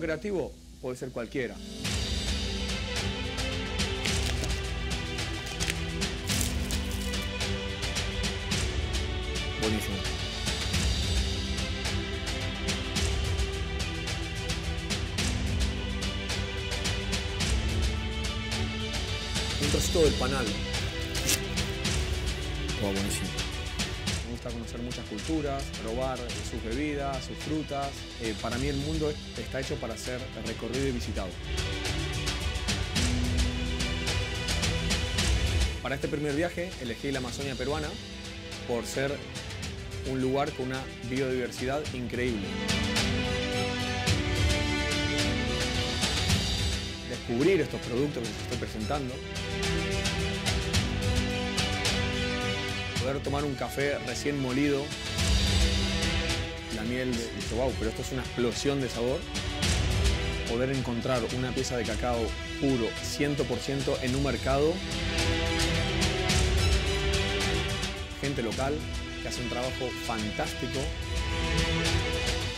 creativo puede ser cualquiera. Buenísimo. Un trocito del panal. Oh, buenísimo muchas culturas, probar eh, sus bebidas, sus frutas. Eh, para mí el mundo está hecho para ser recorrido y visitado. Para este primer viaje elegí la Amazonia peruana por ser un lugar con una biodiversidad increíble. Descubrir estos productos que les estoy presentando poder tomar un café recién molido, la miel, de wow, pero esto es una explosión de sabor. Poder encontrar una pieza de cacao puro, 100% en un mercado. Gente local que hace un trabajo fantástico.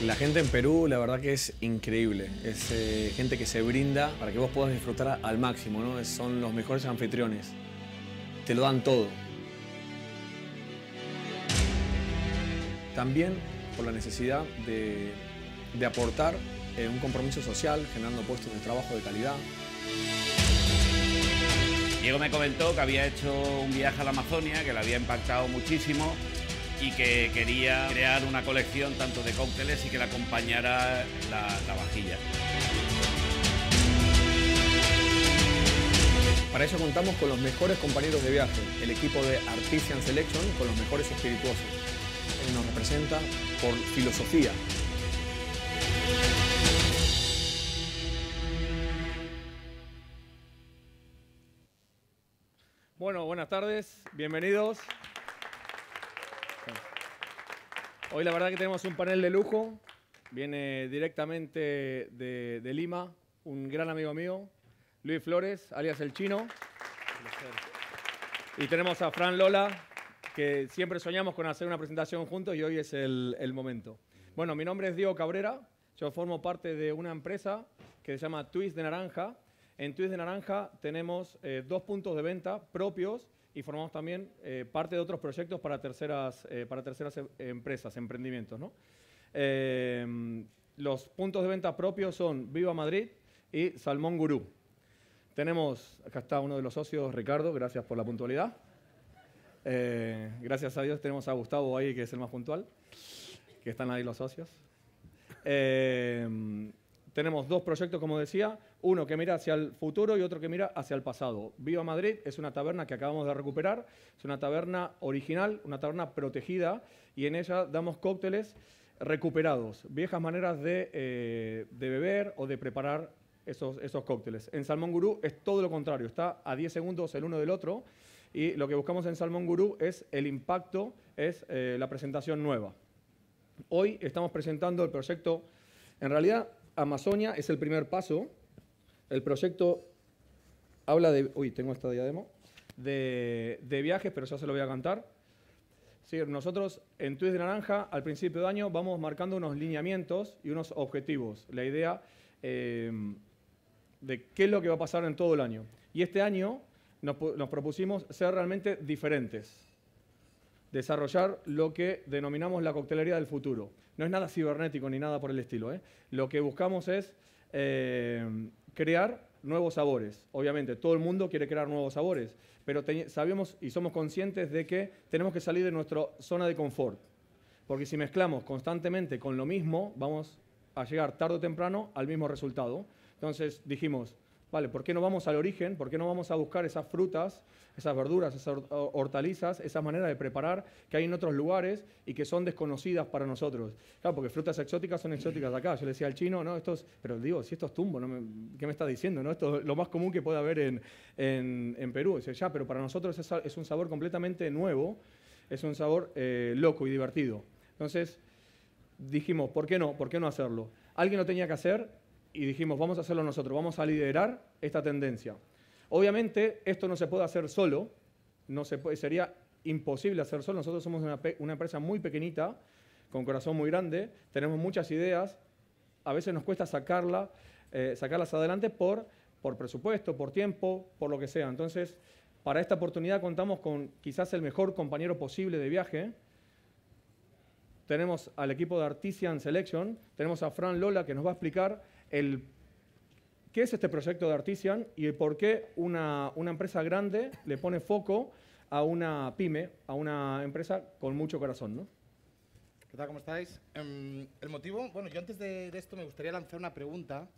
La gente en Perú, la verdad que es increíble. Es eh, gente que se brinda para que vos puedas disfrutar al máximo, ¿no? son los mejores anfitriones. Te lo dan todo. También por la necesidad de, aportar eh, un compromiso social, generando puestos de trabajo de calidad. Diego me comentó que había hecho un viaje a la Amazonia, que le había impactado muchísimo y que quería crear una colección tanto de cócteles y que le acompañara la, la vajilla. Para eso contamos con los mejores compañeros de viaje, el equipo de Artisan Selection con los mejores espirituosos nos representa por filosofía. Bueno, buenas tardes, bienvenidos. Hoy la verdad que tenemos un panel de lujo. Viene directamente de, de Lima un gran amigo mío, Luis Flores, alias El Chino. Y tenemos a Fran Lola, que siempre soñamos con hacer una presentación juntos y hoy es el, momento. Bueno, mi nombre es Diego Cabrera, yo formo parte de una empresa que se llama Twist de Naranja. En Twist de Naranja tenemos eh, dos puntos de venta propios y formamos también eh, parte de otros proyectos para terceras, eh, para terceras em, empresas, emprendimientos. ¿no? los puntos de venta propios son Viva Madrid y Salmón Gurú. Tenemos, acá está uno de los socios, Ricardo, gracias por la puntualidad. Eh, gracias a Dios tenemos a Gustavo ahí, que es el más puntual, que están ahí los socios. Eh, tenemos dos proyectos, como decía, uno que mira hacia el futuro y otro que mira hacia el pasado. Viva Madrid es una taberna que acabamos de recuperar, es una taberna original, una taberna protegida, y en ella damos cócteles recuperados, viejas maneras de, eh, beber o de preparar esos, esos cócteles. En Salmón Gurú es todo lo contrario, está a 10 segundos el uno del otro y lo que buscamos en Salmón Gurú es el impacto, es eh, la presentación nueva. Hoy estamos presentando el proyecto, en realidad Amazonia es el primer paso, el proyecto habla de, uy, tengo esta diadema, de, viajes, pero ya se lo voy a cantar. Sí, nosotros en Twist de Naranja al principio de año vamos marcando unos lineamientos y unos objetivos, la idea eh, de qué es lo que va a pasar en todo el año. Y este año nos, propusimos ser realmente diferentes, desarrollar lo que denominamos la coctelería del futuro. No es nada cibernético ni nada por el estilo. ¿eh? Lo que buscamos es eh, crear nuevos sabores. Obviamente, todo el mundo quiere crear nuevos sabores, pero sabemos y somos conscientes de que tenemos que salir de nuestra zona de confort. Porque si mezclamos constantemente con lo mismo, vamos a llegar tarde o temprano al mismo resultado. Entonces dijimos, ¿por qué no vamos al origen? ¿Por qué no vamos a buscar esas frutas, esas verduras, esas hortalizas, esas maneras de preparar que hay en otros lugares y que son desconocidas para nosotros? Claro, porque frutas exóticas son exóticas acá. Yo le decía al chino, no, estos, pero digo, si estos tumbos, ¿qué me está diciendo? No? Esto es lo más común que puede haber en, Perú. Dice, ya, pero para nosotros es, un sabor completamente nuevo, es un sabor eh, loco y divertido. Entonces, dijimos, ¿por qué no? ¿Por qué no hacerlo? Alguien lo tenía que hacer y dijimos, vamos a hacerlo nosotros, vamos a liderar esta tendencia. Obviamente, esto no se puede hacer solo, no se sería imposible hacer solo. Nosotros somos una, empresa muy pequeñita, con corazón muy grande, tenemos muchas ideas, a veces nos cuesta sacarla, eh, sacarlas adelante por, por presupuesto, por tiempo, por lo que sea. Entonces, para esta oportunidad contamos con quizás el mejor compañero posible de viaje. Tenemos al equipo de Artisan Selection, tenemos a Fran Lola que nos va a explicar el, qué es este proyecto de Artisian y por qué una, una empresa grande le pone foco a una pyme, a una empresa con mucho corazón, ¿no? ¿Qué tal? ¿Cómo estáis? Em, el motivo, bueno, yo antes de, esto me gustaría lanzar una pregunta.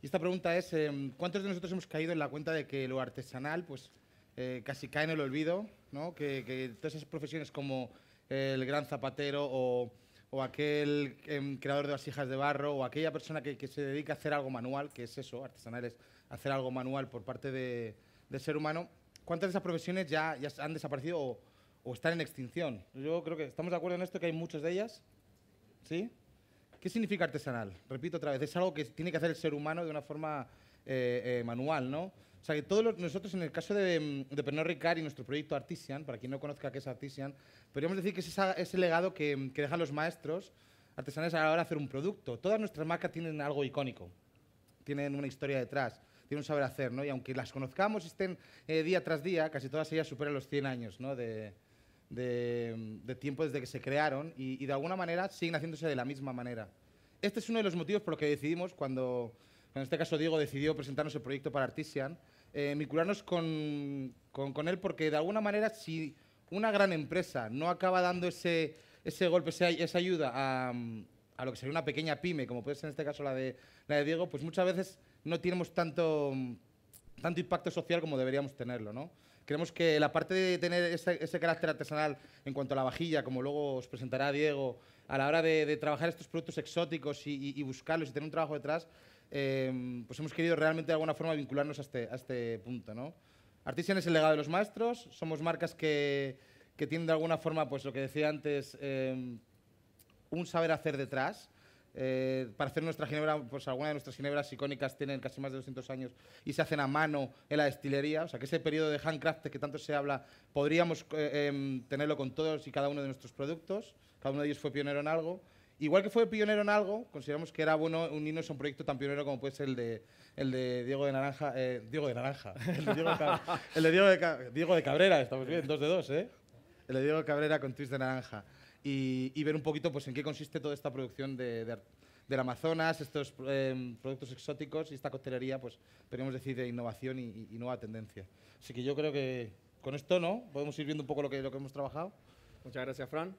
Y esta pregunta es, em, ¿cuántos de nosotros hemos caído en la cuenta de que lo artesanal, pues, eh, casi cae en el olvido, ¿no? Que, que todas esas profesiones como el gran zapatero o o aquel em, creador de vasijas de barro, o aquella persona que, se dedica a hacer algo manual, que es eso, artesanal es hacer algo manual por parte del ser humano, ¿cuántas de esas profesiones ya, ya han desaparecido o, están en extinción? Yo creo que estamos de acuerdo en esto, que hay muchas de ellas. ¿Sí? ¿Qué significa artesanal? Repito otra vez, es algo que tiene que hacer el ser humano de una forma eh, eh, manual, ¿no? sea, que todos nosotros en el caso de, mm, de Pernod Ricard y nuestro proyecto Artisian, para quien no conozca qué es Artisian, podríamos decir que es ese legado mm, que, dejan los maestros artesanales a la hora de hacer un producto. Todas nuestras marcas tienen algo icónico, tienen una historia detrás tienen un saber hacer, Y aunque las conozcamos y estén eh, día tras día, casi todas ellas superan los 100 años, mm, de, tiempo desde que se crearon y, y, de alguna manera siguen haciéndose de la misma manera. Este es uno de los motivos por los que decidimos, cuando, en este caso Diego decidió presentarnos el proyecto para Artisian, eh, vincularnos con, con, él porque de alguna manera si una gran empresa no acaba dando ese, ese golpe, esa, esa ayuda a, a, lo que sería una pequeña pyme, como puede ser en este caso la de, la de Diego, pues muchas veces no tenemos tanto, tanto impacto social como deberíamos tenerlo, ¿no? Creemos que la parte de tener ese, ese, carácter artesanal en cuanto a la vajilla, como luego os presentará Diego, a la hora de, trabajar estos productos exóticos y, y buscarlos y tener un trabajo detrás, Em, pues hemos querido realmente de alguna forma vincularnos a este, este punto. ¿no? Artisan es el legado de los maestros, somos marcas que, tienen de alguna forma, pues lo que decía antes, em, un saber hacer detrás. Eh, para hacer nuestra ginebra, pues alguna de nuestras ginebras icónicas tienen casi más de 200 años y se hacen a mano en la destilería. O sea, que ese periodo de handcraft que tanto se habla, podríamos eh, em, tenerlo con todos y cada uno de nuestros productos. Cada uno de ellos fue pionero en algo. Igual que fue pionero en algo, consideramos que era bueno unirnos a un proyecto tan pionero como puede ser el de, el de Diego de Naranja. Eh, Diego de Naranja. El de, Diego de, Diego de, Cabrera, estamos bien, dos de dos, ¿eh? El de Diego de Cabrera con Twist de Naranja. Y, ver un poquito pues, en qué consiste toda esta producción de, de del Amazonas, estos em, productos exóticos y esta coctelería, pues podríamos decir de innovación y, y, y, nueva tendencia. Así que yo creo que con esto, ¿no? Podemos ir viendo un poco lo que, lo que hemos trabajado. Muchas gracias, Fran.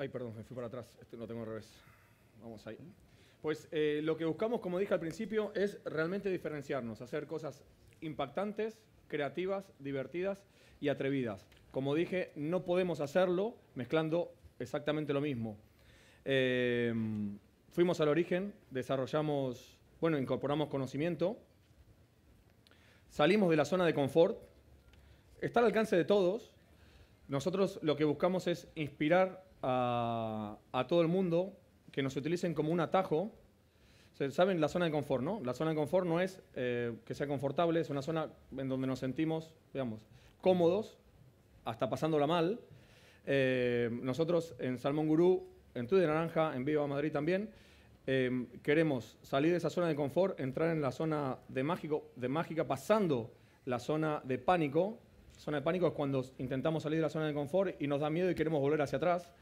Ay, perdón, me fui para atrás, no este tengo al revés. Vamos ahí. Pues eh, lo que buscamos, como dije al principio, es realmente diferenciarnos, hacer cosas impactantes, creativas, divertidas y atrevidas. Como dije, no podemos hacerlo mezclando exactamente lo mismo. Em, fuimos al origen, desarrollamos, bueno, incorporamos conocimiento, salimos de la zona de confort, está al alcance de todos. Nosotros lo que buscamos es inspirar a, todo el mundo que nos utilicen como un atajo. ¿Saben? La zona de confort, ¿no? La zona de confort no es eh, que sea confortable, es una zona en donde nos sentimos, digamos, cómodos, hasta pasándola mal. Eh, nosotros en Salmón Gurú, en Tú de Naranja, en Viva Madrid también, eh, queremos salir de esa zona de confort, entrar en la zona de, mágico, de mágica, pasando la zona de pánico. La zona de pánico es cuando intentamos salir de la zona de confort y nos da miedo y queremos volver hacia atrás.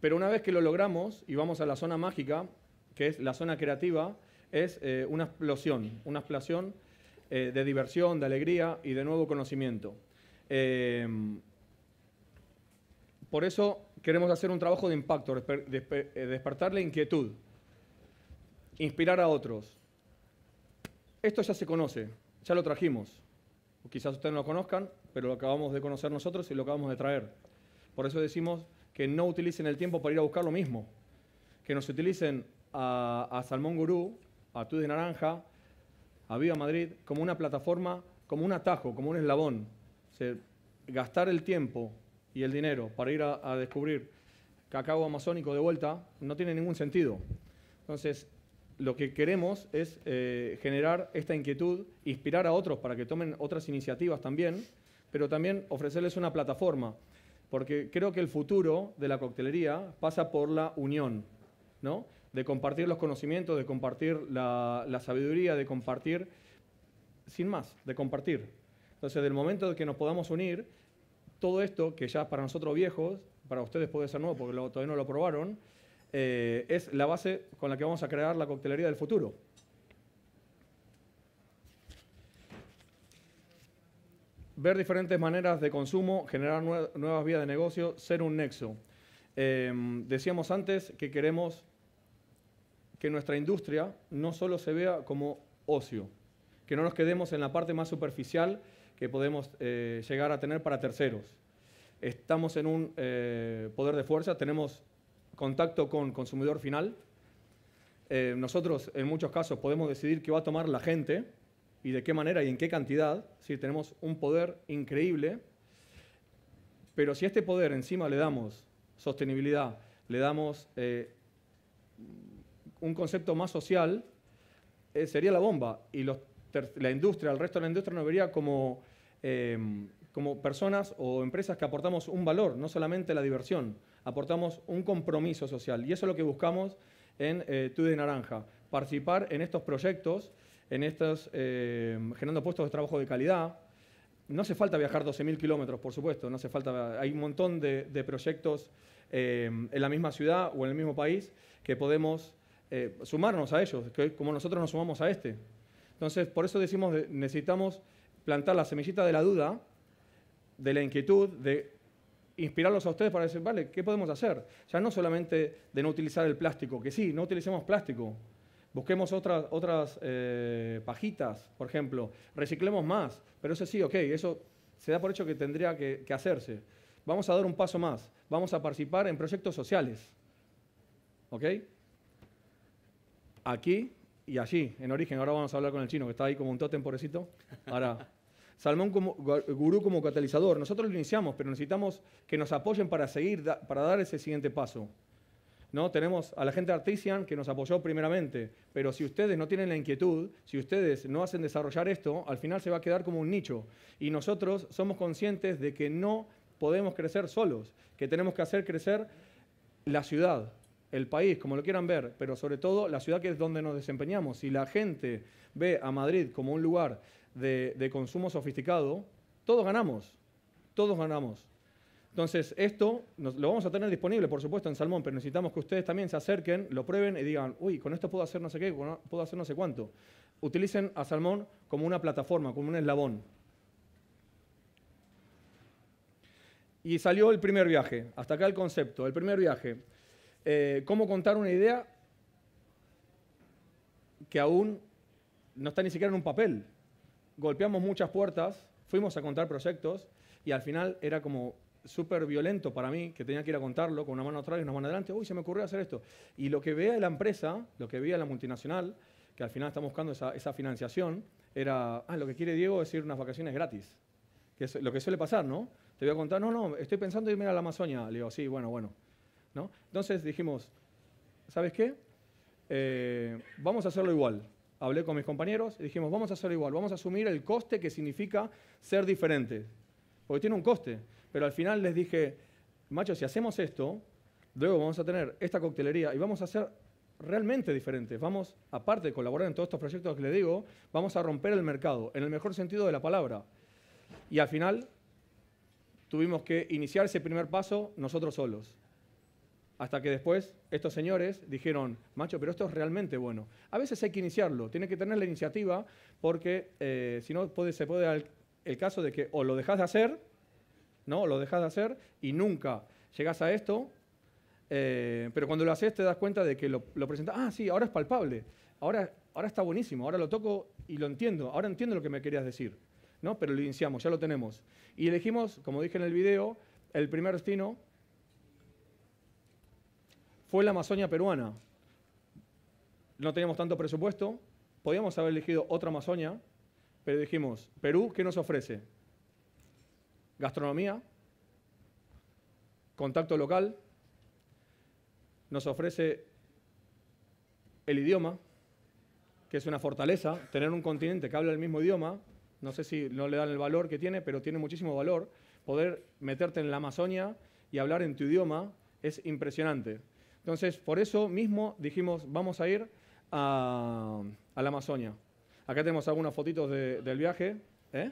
Pero una vez que lo logramos y vamos a la zona mágica, que es la zona creativa, es eh, una explosión, una explosión eh, de diversión, de alegría y de nuevo conocimiento. Em, por eso queremos hacer un trabajo de impacto, eh, despertar la inquietud, inspirar a otros. Esto ya se conoce, ya lo trajimos. Quizás ustedes no lo conozcan, pero lo acabamos de conocer nosotros y lo acabamos de traer. Por eso decimos que no utilicen el tiempo para ir a buscar lo mismo, que nos utilicen a, Salmón Gurú, a Tú de Naranja, a Viva Madrid, como una plataforma, como un atajo, como un eslabón. gastar el tiempo y el dinero para ir a, a descubrir cacao amazónico de vuelta no tiene ningún sentido. Entonces, lo que queremos es eh, generar esta inquietud, inspirar a otros para que tomen otras iniciativas también, pero también ofrecerles una plataforma porque creo que el futuro de la coctelería pasa por la unión, ¿no? De compartir los conocimientos, de compartir la, sabiduría, de compartir, sin más, de compartir. Entonces, del momento de que nos podamos unir, todo esto, que ya para nosotros viejos, para ustedes puede ser nuevo porque todavía no lo probaron, eh, es la base con la que vamos a crear la coctelería del futuro. ver diferentes maneras de consumo, generar nuevas vías de negocio, ser un nexo. Em, decíamos antes que queremos que nuestra industria no solo se vea como ocio, que no nos quedemos en la parte más superficial que podemos eh, llegar a tener para terceros. Estamos en un eh, poder de fuerza, tenemos contacto con consumidor final. Eh, nosotros en muchos casos podemos decidir qué va a tomar la gente, y de qué manera y en qué cantidad. si Tenemos un poder increíble, pero si a este poder encima le damos sostenibilidad, le damos eh, un concepto más social, eh, sería la bomba. Y la industria, el resto de la industria nos vería como, em, como personas o empresas que aportamos un valor, no solamente la diversión, aportamos un compromiso social. Y eso es lo que buscamos en eh, de Naranja, participar en estos proyectos en estas, eh, generando puestos de trabajo de calidad. No hace falta viajar 12.000 kilómetros, por supuesto, no hace falta, hay un montón de, proyectos eh, en la misma ciudad o en el mismo país que podemos eh, sumarnos a ellos, que, como nosotros nos sumamos a este. Entonces, por eso decimos, necesitamos plantar la semillita de la duda, de la inquietud, de inspirarlos a ustedes para decir, vale, ¿qué podemos hacer? Ya no solamente de no utilizar el plástico, que sí, no utilicemos plástico, Busquemos otras, otras eh, pajitas, por ejemplo. Reciclemos más. Pero eso sí, ok, eso se da por hecho que tendría que, hacerse. Vamos a dar un paso más. Vamos a participar en proyectos sociales. ¿Ok? Aquí y allí, en origen. Ahora vamos a hablar con el chino, que está ahí como un tótem, pobrecito. Ahora, Salmón como, Gurú como catalizador. Nosotros lo iniciamos, pero necesitamos que nos apoyen para seguir, para dar ese siguiente paso. ¿no? Tenemos a la gente de que nos apoyó primeramente, pero si ustedes no tienen la inquietud, si ustedes no hacen desarrollar esto, al final se va a quedar como un nicho. Y nosotros somos conscientes de que no podemos crecer solos, que tenemos que hacer crecer la ciudad, el país, como lo quieran ver, pero sobre todo la ciudad que es donde nos desempeñamos. Si la gente ve a Madrid como un lugar de, de consumo sofisticado, todos ganamos, todos ganamos. Entonces, esto lo vamos a tener disponible, por supuesto, en Salmón, pero necesitamos que ustedes también se acerquen, lo prueben y digan, uy, con esto puedo hacer no sé qué, puedo hacer no sé cuánto. Utilicen a Salmón como una plataforma, como un eslabón. Y salió el primer viaje, hasta acá el concepto, el primer viaje. Eh, ¿Cómo contar una idea que aún no está ni siquiera en un papel? Golpeamos muchas puertas, fuimos a contar proyectos y al final era como súper violento para mí, que tenía que ir a contarlo con una mano atrás y una mano adelante, uy, se me ocurrió hacer esto. Y lo que veía la empresa, lo que veía la multinacional, que al final está buscando esa, financiación, era, ah, lo que quiere Diego es ir unas vacaciones gratis, que es lo que suele pasar, ¿no? Te voy a contar, no, no, estoy pensando irme a la Amazonia. Le digo, sí, bueno, bueno. ¿No? Entonces dijimos, ¿sabes qué? Eh, vamos a hacerlo igual. Hablé con mis compañeros y dijimos, vamos a hacerlo igual, vamos a asumir el coste que significa ser diferente. Porque tiene un coste. Pero al final les dije, macho, si hacemos esto, luego vamos a tener esta coctelería y vamos a ser realmente diferentes. Vamos, aparte de colaborar en todos estos proyectos que le digo, vamos a romper el mercado, en el mejor sentido de la palabra. Y al final tuvimos que iniciar ese primer paso nosotros solos. Hasta que después estos señores dijeron, macho, pero esto es realmente bueno. A veces hay que iniciarlo, tiene que tener la iniciativa porque eh, si no puede, se puede dar el, el caso de que o lo dejas de hacer ¿no? Lo dejas de hacer y nunca llegas a esto, eh, pero cuando lo haces te das cuenta de que lo, presentas, ah, sí, ahora es palpable, ahora, ahora está buenísimo, ahora lo toco y lo entiendo, ahora entiendo lo que me querías decir, ¿no? Pero lo iniciamos, ya lo tenemos. Y elegimos, como dije en el video, el primer destino fue la Amazonia peruana. No teníamos tanto presupuesto, podíamos haber elegido otra Amazonia, pero dijimos, Perú, ¿qué nos ofrece? gastronomía, contacto local, nos ofrece el idioma, que es una fortaleza, tener un continente que habla el mismo idioma, no sé si no le dan el valor que tiene, pero tiene muchísimo valor, poder meterte en la Amazonia y hablar en tu idioma es impresionante. Entonces, por eso mismo dijimos, vamos a ir a, la Amazonia. Acá tenemos algunas fotitos del viaje. ¿Eh?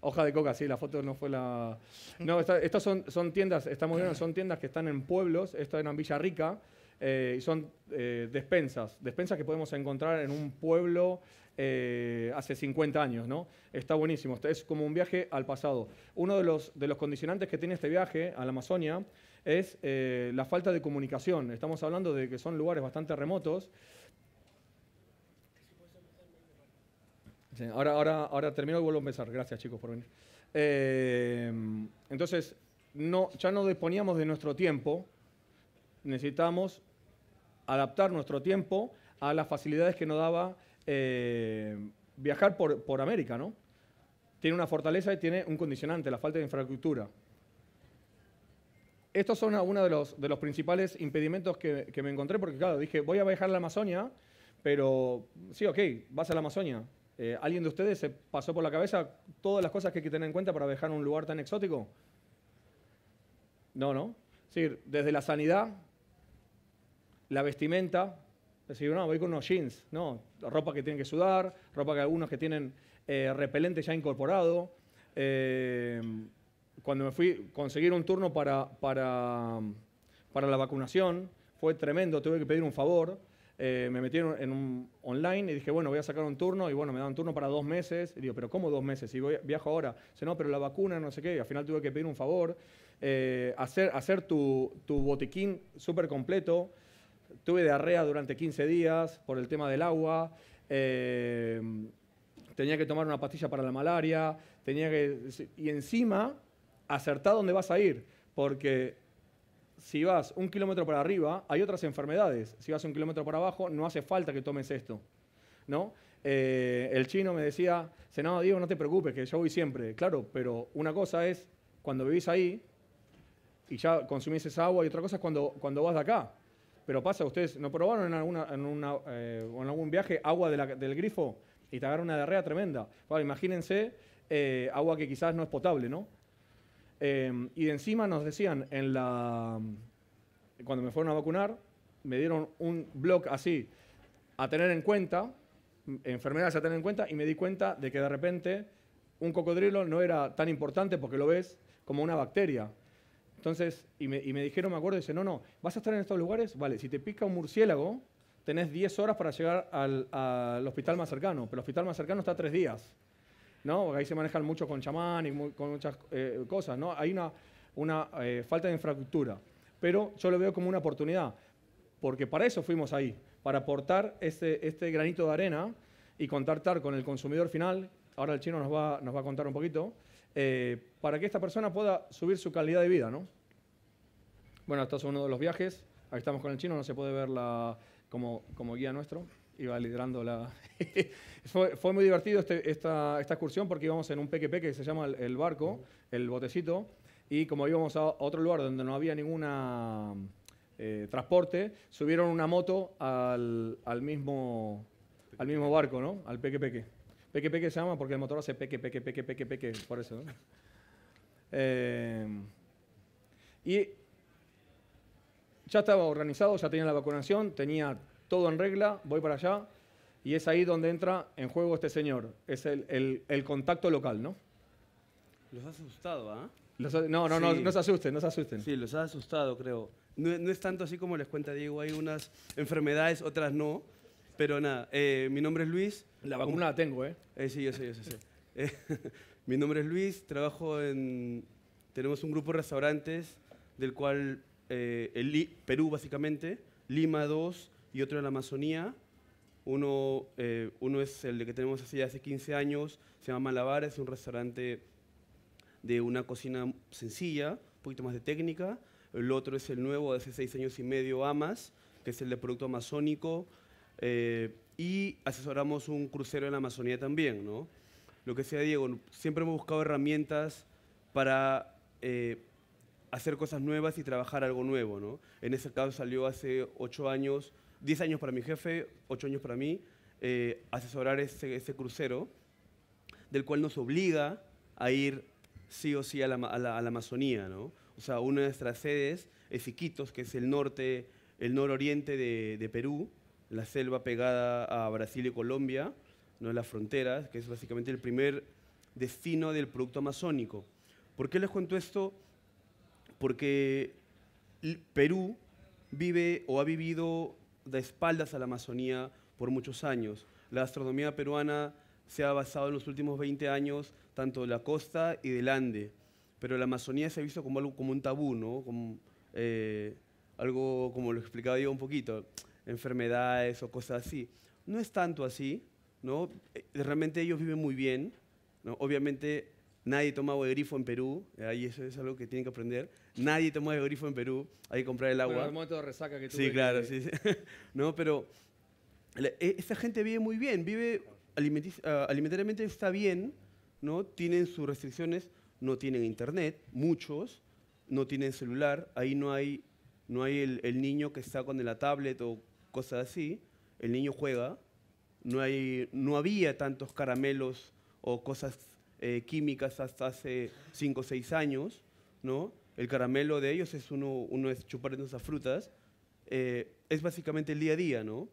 Hoja de coca, sí, la foto no fue la. No, estas son, son tiendas, estamos viendo, son tiendas que están en pueblos, esta era en Villa Rica, eh, y son eh, despensas, despensas que podemos encontrar en un pueblo eh, hace 50 años, ¿no? Está buenísimo, es como un viaje al pasado. Uno de los, de los condicionantes que tiene este viaje a la Amazonia es la falta de comunicación. Estamos hablando de que son lugares bastante remotos Ahora, ahora, ahora termino y vuelvo a empezar. Gracias, chicos, por venir. Eh, entonces, no, ya no disponíamos de nuestro tiempo. Necesitamos adaptar nuestro tiempo a las facilidades que nos daba eh, viajar por, América, ¿no? Tiene una fortaleza y tiene un condicionante, la falta de infraestructura. Estos son uno de los, principales impedimentos que, que me encontré, porque claro, dije, voy a viajar a la Amazonia, pero sí, ok, vas a la Amazonia, eh, ¿Alguien de ustedes se pasó por la cabeza todas las cosas que hay que tener en cuenta para viajar a un lugar tan exótico? No, no. desde la sanidad, la vestimenta, decir, no, voy con unos jeans, no, ropa que tienen que sudar, ropa que algunos que tienen eh, repelente ya incorporado. Eh, cuando me fui, conseguir un turno para la vacunación fue tremendo, tuve que pedir un favor. Eh, me metí en un, online y dije, bueno, voy a sacar un turno y bueno, me un turno para dos meses. Y digo, pero ¿cómo dos meses? Y voy, viajo ahora. Dice, no, pero la vacuna, no sé qué. Y al final tuve que pedir un favor, eh, hacer, hacer tu, botiquín súper completo. Tuve diarrea durante 15 días por el tema del agua. Eh, tenía que tomar una pastilla para la malaria. Tenía que, y encima, acertar dónde vas a ir. Porque si vas un kilómetro para arriba, hay otras enfermedades. Si vas un kilómetro para abajo, no hace falta que tomes esto. ¿no? Eh, el chino me decía, Senado Diego, no te preocupes, que yo voy siempre. Claro, pero una cosa es cuando vivís ahí y ya consumís esa agua y otra cosa es cuando, cuando vas de acá. Pero pasa, ¿ustedes no probaron en, eh, algún viaje agua del grifo y te agarra una diarrea tremenda? imagínense eh, agua que quizás no es potable, ¿no? Em, y encima nos decían, en cuando me fueron a vacunar, me dieron un blog así, a tener en cuenta, enfermedades a tener en cuenta, y me di cuenta de que de repente un cocodrilo no era tan importante porque lo ves como una bacteria. Entonces, y me, y me dijeron, me acuerdo, dice, no, no, ¿vas a estar en estos lugares? Vale, si te pica un murciélago, tenés 10 horas para llegar al, hospital más cercano, pero el hospital más cercano está a 3 días. ¿no? ahí se manejan mucho con chamán y con muchas eh, cosas, ¿no? Hay una, eh, falta de infraestructura, pero yo lo veo como una oportunidad, porque para eso fuimos ahí, para aportar este, este granito de arena y contactar con el consumidor final, ahora el chino nos va, a contar un poquito, eh, para que esta persona pueda subir su calidad de vida, ¿no? Bueno, esto es uno de los viajes, ahí estamos con el chino, no se puede ver como, como guía nuestro iba liderando la... fue, muy divertido esta, esta, excursión porque íbamos en un PQP que se llama el, barco, el botecito, y como íbamos a otro lugar donde no había ninguna transporte, subieron una moto al, al, mismo, al mismo barco, ¿no? Al peque que se llama porque el motor hace peque, peque, peque, por eso. ¿no? y ya estaba organizado, ya tenía la vacunación, tenía todo en regla, voy para allá. Y es ahí donde entra en juego este señor. Es el, contacto local, ¿no? Los ha asustado, ¿ah? ¿eh? no, no, no, no se asusten, no se asusten. Sí, los ha asustado, creo. No, es tanto así como les cuenta Diego, hay unas enfermedades, otras no. Pero nada, eh, mi nombre es Luis. La vacuna la tengo, ¿eh? eh sí, yo sé, yo sé. Eh, mi nombre es Luis, trabajo en... Tenemos un grupo de restaurantes, del cual el Perú básicamente, Lima 2, y otro en la Amazonía. Uno, eh, uno es el que tenemos hace, hace 15 años, se llama Malabar, es un restaurante de una cocina sencilla, un poquito más de técnica. El otro es el nuevo, de hace seis años y medio, Amas, que es el de producto amazónico. Eh, y asesoramos un crucero en la Amazonía también, ¿no? Lo que sea, Diego, siempre hemos buscado herramientas para eh, hacer cosas nuevas y trabajar algo nuevo, ¿no? En ese caso salió hace ocho años 10 años para mi jefe, 8 años para mí, eh, asesorar ese, crucero, del cual nos obliga a ir sí o sí a la, Amazonía, O sea, una de nuestras sedes es Iquitos, que es el norte, el nororiente de, Perú, la selva pegada a Brasil y Colombia, no las fronteras, que es básicamente el primer destino del producto amazónico. ¿Por qué les cuento esto? Porque Perú vive o ha vivido de espaldas a la Amazonía por muchos años. La astronomía peruana se ha basado en los últimos 20 años tanto de la costa y del Ande, pero la Amazonía se ha visto como algo como un tabú, Como, eh, algo como lo explicaba yo un poquito, enfermedades o cosas así. No es tanto así, ¿no? Eh, realmente ellos viven muy bien, ¿no? Obviamente Nadie toma agua de grifo en Perú, ahí eso es algo que tienen que aprender. Nadie toma agua de grifo en Perú, hay que comprar el agua. momento resaca que Sí, claro, sí. no, pero e, esta gente vive muy bien, vive ah, alimentariamente está bien, ¿no? Tienen sus restricciones, no tienen internet, muchos, no tienen celular, ahí no hay, no hay el, niño que está con la tablet o cosas así, el niño juega, no, hay, no había tantos caramelos o cosas eh, químicas hasta hace 5 o 6 años, ¿no? El caramelo de ellos es uno, uno es chupar esas frutas. Eh, es básicamente el día a día, ¿no?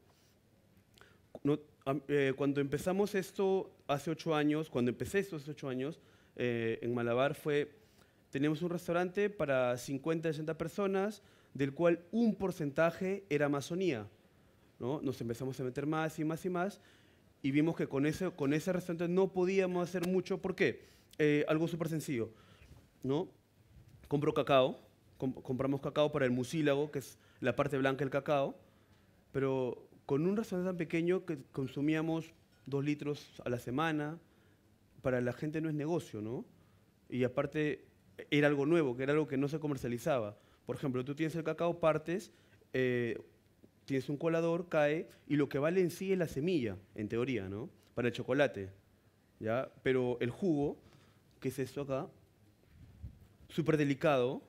Eh, cuando empezamos esto hace 8 años, cuando empecé esto hace 8 años, en Malabar fue, tenemos un restaurante para 50, 60 personas, del cual un porcentaje era Amazonía. ¿no? Nos empezamos a meter más y más y más, y vimos que con ese, con ese restaurante no podíamos hacer mucho. ¿Por qué? Eh, algo súper sencillo. ¿no? Compro cacao, compramos cacao para el mucílago, que es la parte blanca del cacao, pero con un restaurante tan pequeño que consumíamos dos litros a la semana, para la gente no es negocio, ¿no? Y aparte era algo nuevo, que era algo que no se comercializaba. Por ejemplo, tú tienes el cacao, partes, eh, tienes un colador, cae, y lo que vale en sí es la semilla, en teoría, ¿no? Para el chocolate, ¿ya? Pero el jugo, que es esto acá, súper delicado,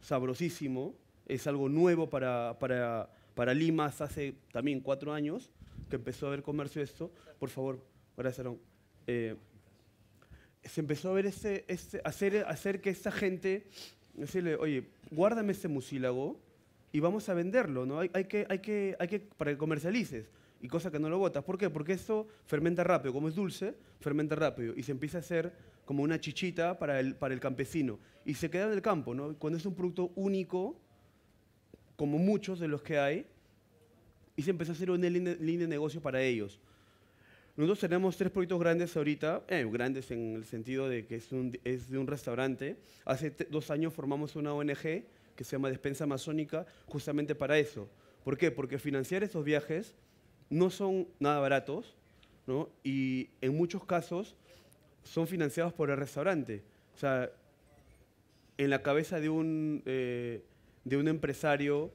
sabrosísimo, es algo nuevo para, para, para Lima hace también cuatro años que empezó a haber comercio esto. Por favor, gracias, Aaron. Eh, se empezó a ver este, hacer, hacer que esta gente decirle, oye, guárdame este musílago, y vamos a venderlo, ¿no? Hay, que, hay, que, hay que, para que comercialices y cosa que no lo botas. ¿Por qué? Porque esto fermenta rápido, como es dulce, fermenta rápido y se empieza a hacer como una chichita para el, para el campesino y se queda en el campo, ¿no? Cuando es un producto único, como muchos de los que hay, y se empieza a hacer una línea, de negocio para ellos. Nosotros tenemos tres proyectos grandes ahorita, eh, grandes en el sentido de que es, un, es de un restaurante. Hace dos años formamos una ONG que se llama Despensa Amazónica justamente para eso. ¿Por qué? Porque financiar esos viajes no son nada baratos ¿no? y en muchos casos son financiados por el restaurante. O sea, en la cabeza de un, eh, de un empresario,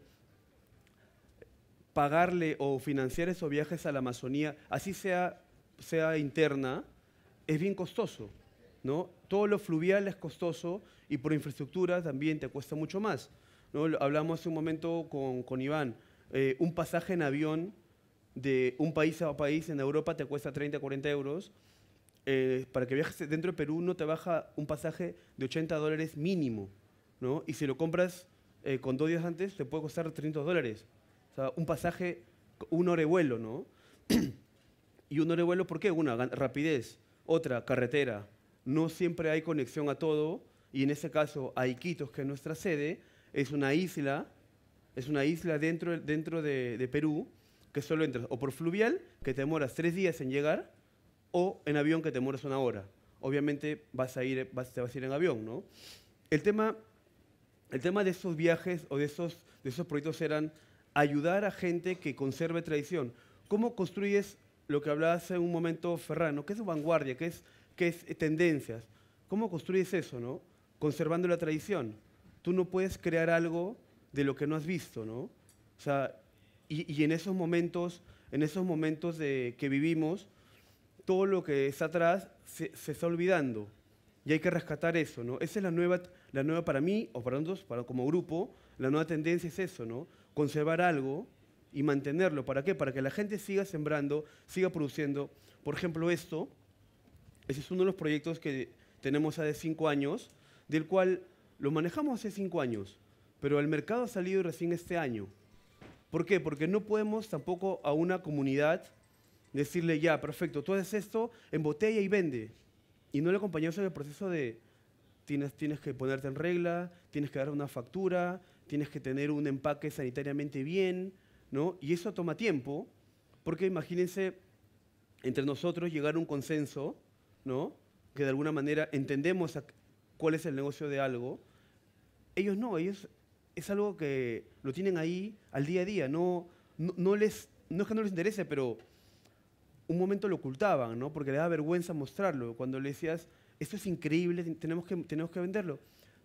pagarle o financiar esos viajes a la Amazonía, así sea, sea interna, es bien costoso. ¿no? Todo lo fluvial es costoso y por infraestructura también te cuesta mucho más. ¿no? Hablamos hace un momento con, con Iván, eh, un pasaje en avión de un país a país en Europa te cuesta 30, 40 euros. Eh, para que viajes dentro de Perú no te baja un pasaje de 80 dólares mínimo. ¿no? Y si lo compras eh, con dos días antes, te puede costar 300 dólares. O sea, un pasaje, un hora vuelo, ¿no? y un hora vuelo, ¿por qué? Una, rapidez. Otra, carretera. No siempre hay conexión a todo y en este caso a Iquitos, que es nuestra sede, es una isla, es una isla dentro, dentro de, Perú, que solo entras o por fluvial, que te demoras tres días en llegar, o en avión, que te demoras una hora. Obviamente vas a ir, te vas a ir en avión, ¿no? El tema, el tema de esos viajes o de esos, de esos proyectos eran ayudar a gente que conserve tradición. ¿Cómo construyes lo que hablabas en un momento, Ferrano? ¿Qué es vanguardia? ¿Qué es, qué es tendencias? ¿Cómo construyes eso, no? conservando la tradición. Tú no puedes crear algo de lo que no has visto, ¿no? O sea, y, en esos momentos, en esos momentos de, que vivimos, todo lo que está atrás se, está olvidando y hay que rescatar eso, ¿no? Esa es la nueva, la nueva para mí o para nosotros, para como grupo, la nueva tendencia es eso, ¿no? Conservar algo y mantenerlo. ¿Para qué? Para que la gente siga sembrando, siga produciendo. Por ejemplo, esto, ese es uno de los proyectos que tenemos hace cinco años, del cual lo manejamos hace cinco años, pero el mercado ha salido recién este año. ¿Por qué? Porque no podemos tampoco a una comunidad decirle, ya, perfecto, tú haces esto, embotella y vende. Y no le acompañamos en el proceso de, tienes, tienes que ponerte en regla, tienes que dar una factura, tienes que tener un empaque sanitariamente bien, ¿no? Y eso toma tiempo, porque imagínense entre nosotros llegar a un consenso, ¿no? Que de alguna manera entendemos cuál es el negocio de algo. Ellos no, ellos es algo que lo tienen ahí al día a día, no, no, les, no es que no les interese, pero un momento lo ocultaban, ¿no? Porque les da vergüenza mostrarlo. Cuando le decías, esto es increíble, tenemos que, tenemos que venderlo.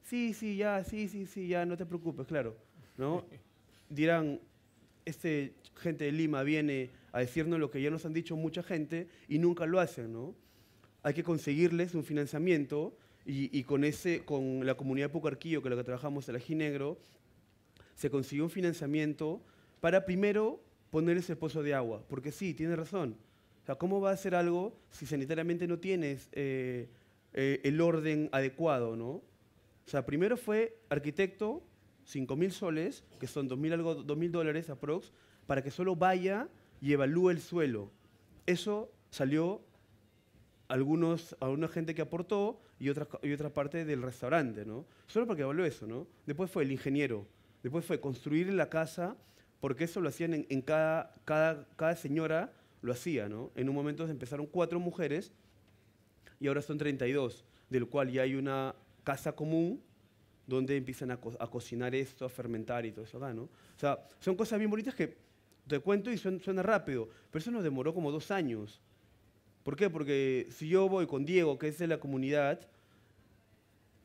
Sí, sí, ya, sí, sí, sí, ya, no te preocupes, claro. ¿no? Dirán, este gente de Lima viene a decirnos lo que ya nos han dicho mucha gente y nunca lo hacen, ¿no? Hay que conseguirles un financiamiento y, con, ese, con la comunidad de Pucarquillo, que es la que trabajamos, el negro se consiguió un financiamiento para primero poner ese pozo de agua, porque sí, tiene razón. sea, ¿cómo va a hacer algo si sanitariamente no tienes eh, eh, el orden adecuado, sea, primero fue arquitecto, 5.000 soles, que son 2.000 mil dólares aprox, para que solo vaya y evalúe el suelo. Eso salió algunos, a una gente que aportó, y otra, y otra parte del restaurante, ¿no? Solo porque valió eso, ¿no? Después fue el ingeniero, después fue construir la casa, porque eso lo hacían en, cada, cada, cada señora lo hacía, ¿no? En un momento empezaron cuatro mujeres y ahora son 32, del cual ya hay una casa común donde empiezan a, cocinar esto, a fermentar y todo eso acá, ¿no? O sea, son cosas bien bonitas que te cuento y suena, suena rápido, pero eso nos demoró como dos años ¿Por qué? Porque si yo voy con Diego, que es de la comunidad,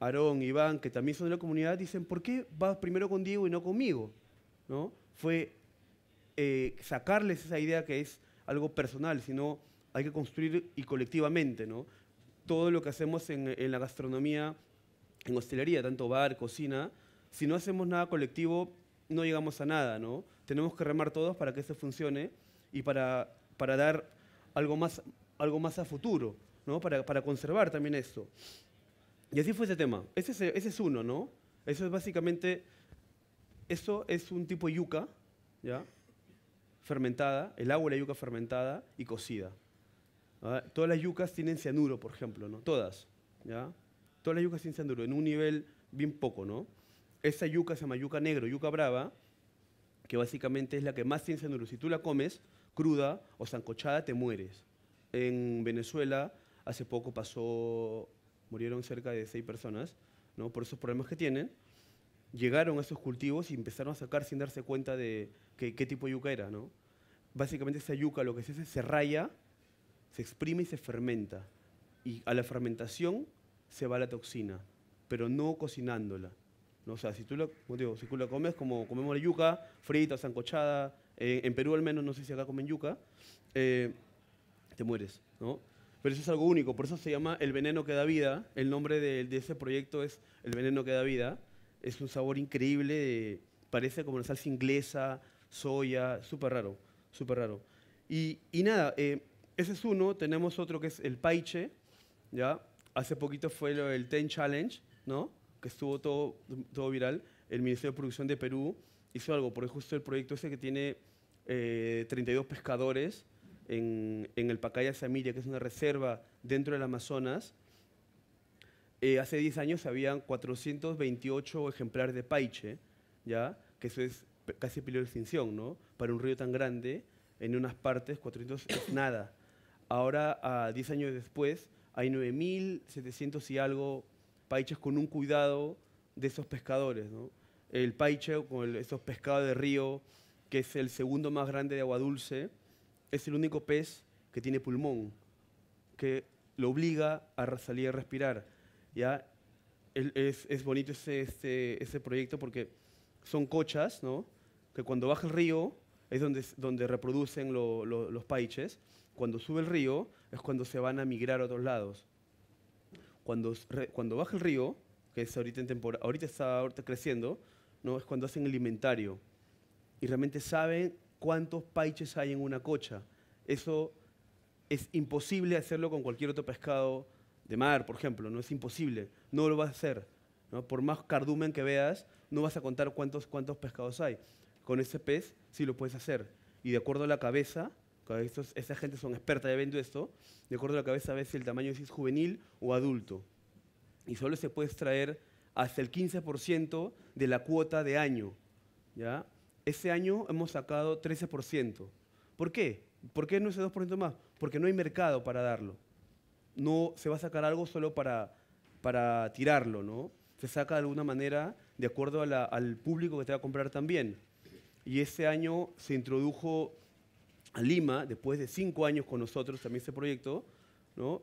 Aarón, Iván, que también son de la comunidad, dicen, ¿por qué vas primero con Diego y no conmigo? ¿No? Fue eh, sacarles esa idea que es algo personal, sino hay que construir y colectivamente, ¿no? Todo lo que hacemos en, en la gastronomía, en hostelería, tanto bar, cocina, si no hacemos nada colectivo, no llegamos a nada, ¿no? Tenemos que remar todos para que eso funcione y para, para dar algo más, algo más a futuro, ¿no? Para, para conservar también esto. Y así fue ese tema. Ese es, uno, ¿no? Eso es básicamente, eso es un tipo de yuca, ¿ya? Fermentada, el agua de la yuca fermentada y cocida. ¿Ah? Todas las yucas tienen cianuro, por ejemplo, ¿no? Todas, ¿ya? Todas las yucas tienen cianuro, en un nivel bien poco, ¿no? Esa yuca se llama yuca negro, yuca brava, que básicamente es la que más tiene cianuro. Si tú la comes cruda o zancochada, te mueres. En Venezuela hace poco pasó, murieron cerca de seis personas, ¿no? Por esos problemas que tienen. Llegaron a esos cultivos y empezaron a sacar sin darse cuenta de qué tipo de yuca era, ¿no? Básicamente esa yuca lo que se hace se raya, se exprime y se fermenta. Y a la fermentación se va la toxina, pero no cocinándola. ¿no? O sea, si tú, la, digo, si tú la comes como comemos la yuca, frita, sancochada, eh, en Perú al menos, no sé si acá comen yuca, eh, te mueres, ¿no? Pero eso es algo único, por eso se llama El Veneno que da vida, el nombre de, ese proyecto es El Veneno que da vida, es un sabor increíble, parece como una salsa inglesa, soya, súper raro, súper raro. Y, nada, eh, ese es uno, tenemos otro que es el paiche, ¿ya? Hace poquito fue el Ten Challenge, ¿no? Que estuvo todo, todo viral, el Ministerio de Producción de Perú hizo algo, porque justo el proyecto ese que tiene 32 eh, pescadores en, el Pacaya Samiria, que es una reserva dentro del Amazonas, eh, hace 10 años habían 428 ejemplares de paiche, ¿ya? que eso es casi peligro de extinción, ¿no? Para un río tan grande, en unas partes 400 es nada. Ahora, a 10 años después, hay 9.700 y algo paiches con un cuidado de esos pescadores, ¿no? El paiche, con esos pescados de río, que es el segundo más grande de agua dulce, es el único pez que tiene pulmón, que lo obliga a salir a respirar. ¿ya? Es, bonito este, ese, proyecto porque son cochas, ¿no? que cuando baja el río es donde, donde reproducen los paiches, cuando sube el río es cuando se van a migrar a otros lados. Cuando, cuando baja el río, que es ahorita, en ahorita está ahorita creciendo, ¿no? es cuando hacen el inventario y realmente saben cuántos paiches hay en una cocha. Eso es imposible hacerlo con cualquier otro pescado de mar, por ejemplo. No es imposible. No lo vas a hacer. ¿no? Por más cardumen que veas, no vas a contar cuántos, cuántos pescados hay. Con ese pez sí lo puedes hacer. Y de acuerdo a la cabeza, estos, esta gente son expertas de vendo esto, de acuerdo a la cabeza ves si el tamaño es juvenil o adulto. Y solo se puede extraer hasta el 15% de la cuota de año. ¿ya? Ese año hemos sacado 13%. ¿Por qué? ¿Por qué no ese 2% más? Porque no hay mercado para darlo. No se va a sacar algo solo para, para tirarlo, ¿no? Se saca de alguna manera de acuerdo al público que te va a comprar también. Y ese año se introdujo a Lima, después de cinco años con nosotros también ese proyecto, ¿no?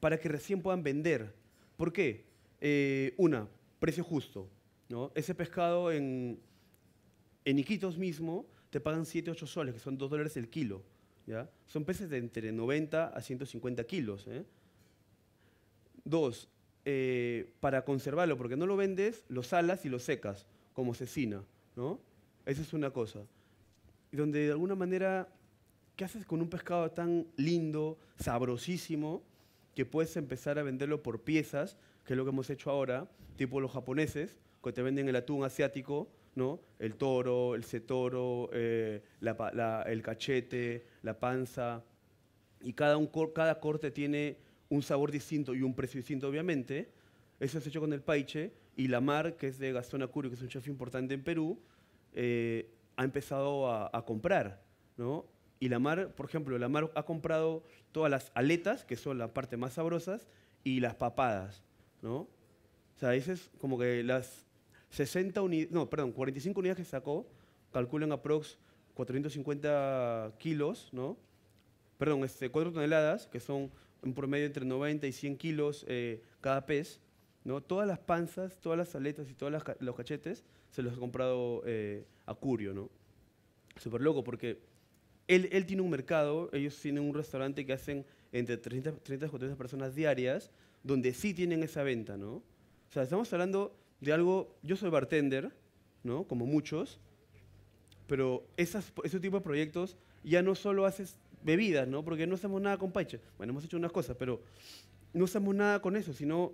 para que recién puedan vender. ¿Por qué? Eh, una, precio justo. ¿no? Ese pescado en, en Iquitos mismo te pagan 7, 8 soles, que son 2 dólares el kilo. ¿ya? Son peces de entre 90 a 150 kilos. ¿eh? Dos, eh, para conservarlo, porque no lo vendes, lo salas y lo secas, como cecina. ¿no? Esa es una cosa. Y donde de alguna manera, ¿qué haces con un pescado tan lindo, sabrosísimo, que puedes empezar a venderlo por piezas, que es lo que hemos hecho ahora, tipo los japoneses, que te venden el atún asiático el toro, el cetoro, eh, el cachete, la panza. Y cada, un, cada corte tiene un sabor distinto y un precio distinto, obviamente. Eso es hecho con el paiche. Y la mar, que es de Gastón Acurio, que es un chef importante en Perú, eh, ha empezado a, comprar, Y la mar, por ejemplo, la mar ha comprado todas las aletas, que son la parte más sabrosas, y las papadas, ¿no? O sea, ese es como que las, 60 no, perdón, 45 unidades que sacó, calculan aprox 450 kilos, ¿no? Perdón, este, 4 toneladas, que son en promedio entre 90 y 100 kilos eh, cada pez, ¿no? Todas las panzas, todas las aletas y todos los cachetes se los ha comprado eh, a Curio, ¿no? Súper loco, porque él, él, tiene un mercado, ellos tienen un restaurante que hacen entre 300 y 400 personas diarias, donde sí tienen esa venta, ¿no? O sea, estamos hablando de algo, yo soy bartender, ¿no? Como muchos, pero esas, ese tipo de proyectos ya no solo haces bebidas, Porque no hacemos nada con pacha. Bueno, hemos hecho unas cosas, pero no hacemos nada con eso, sino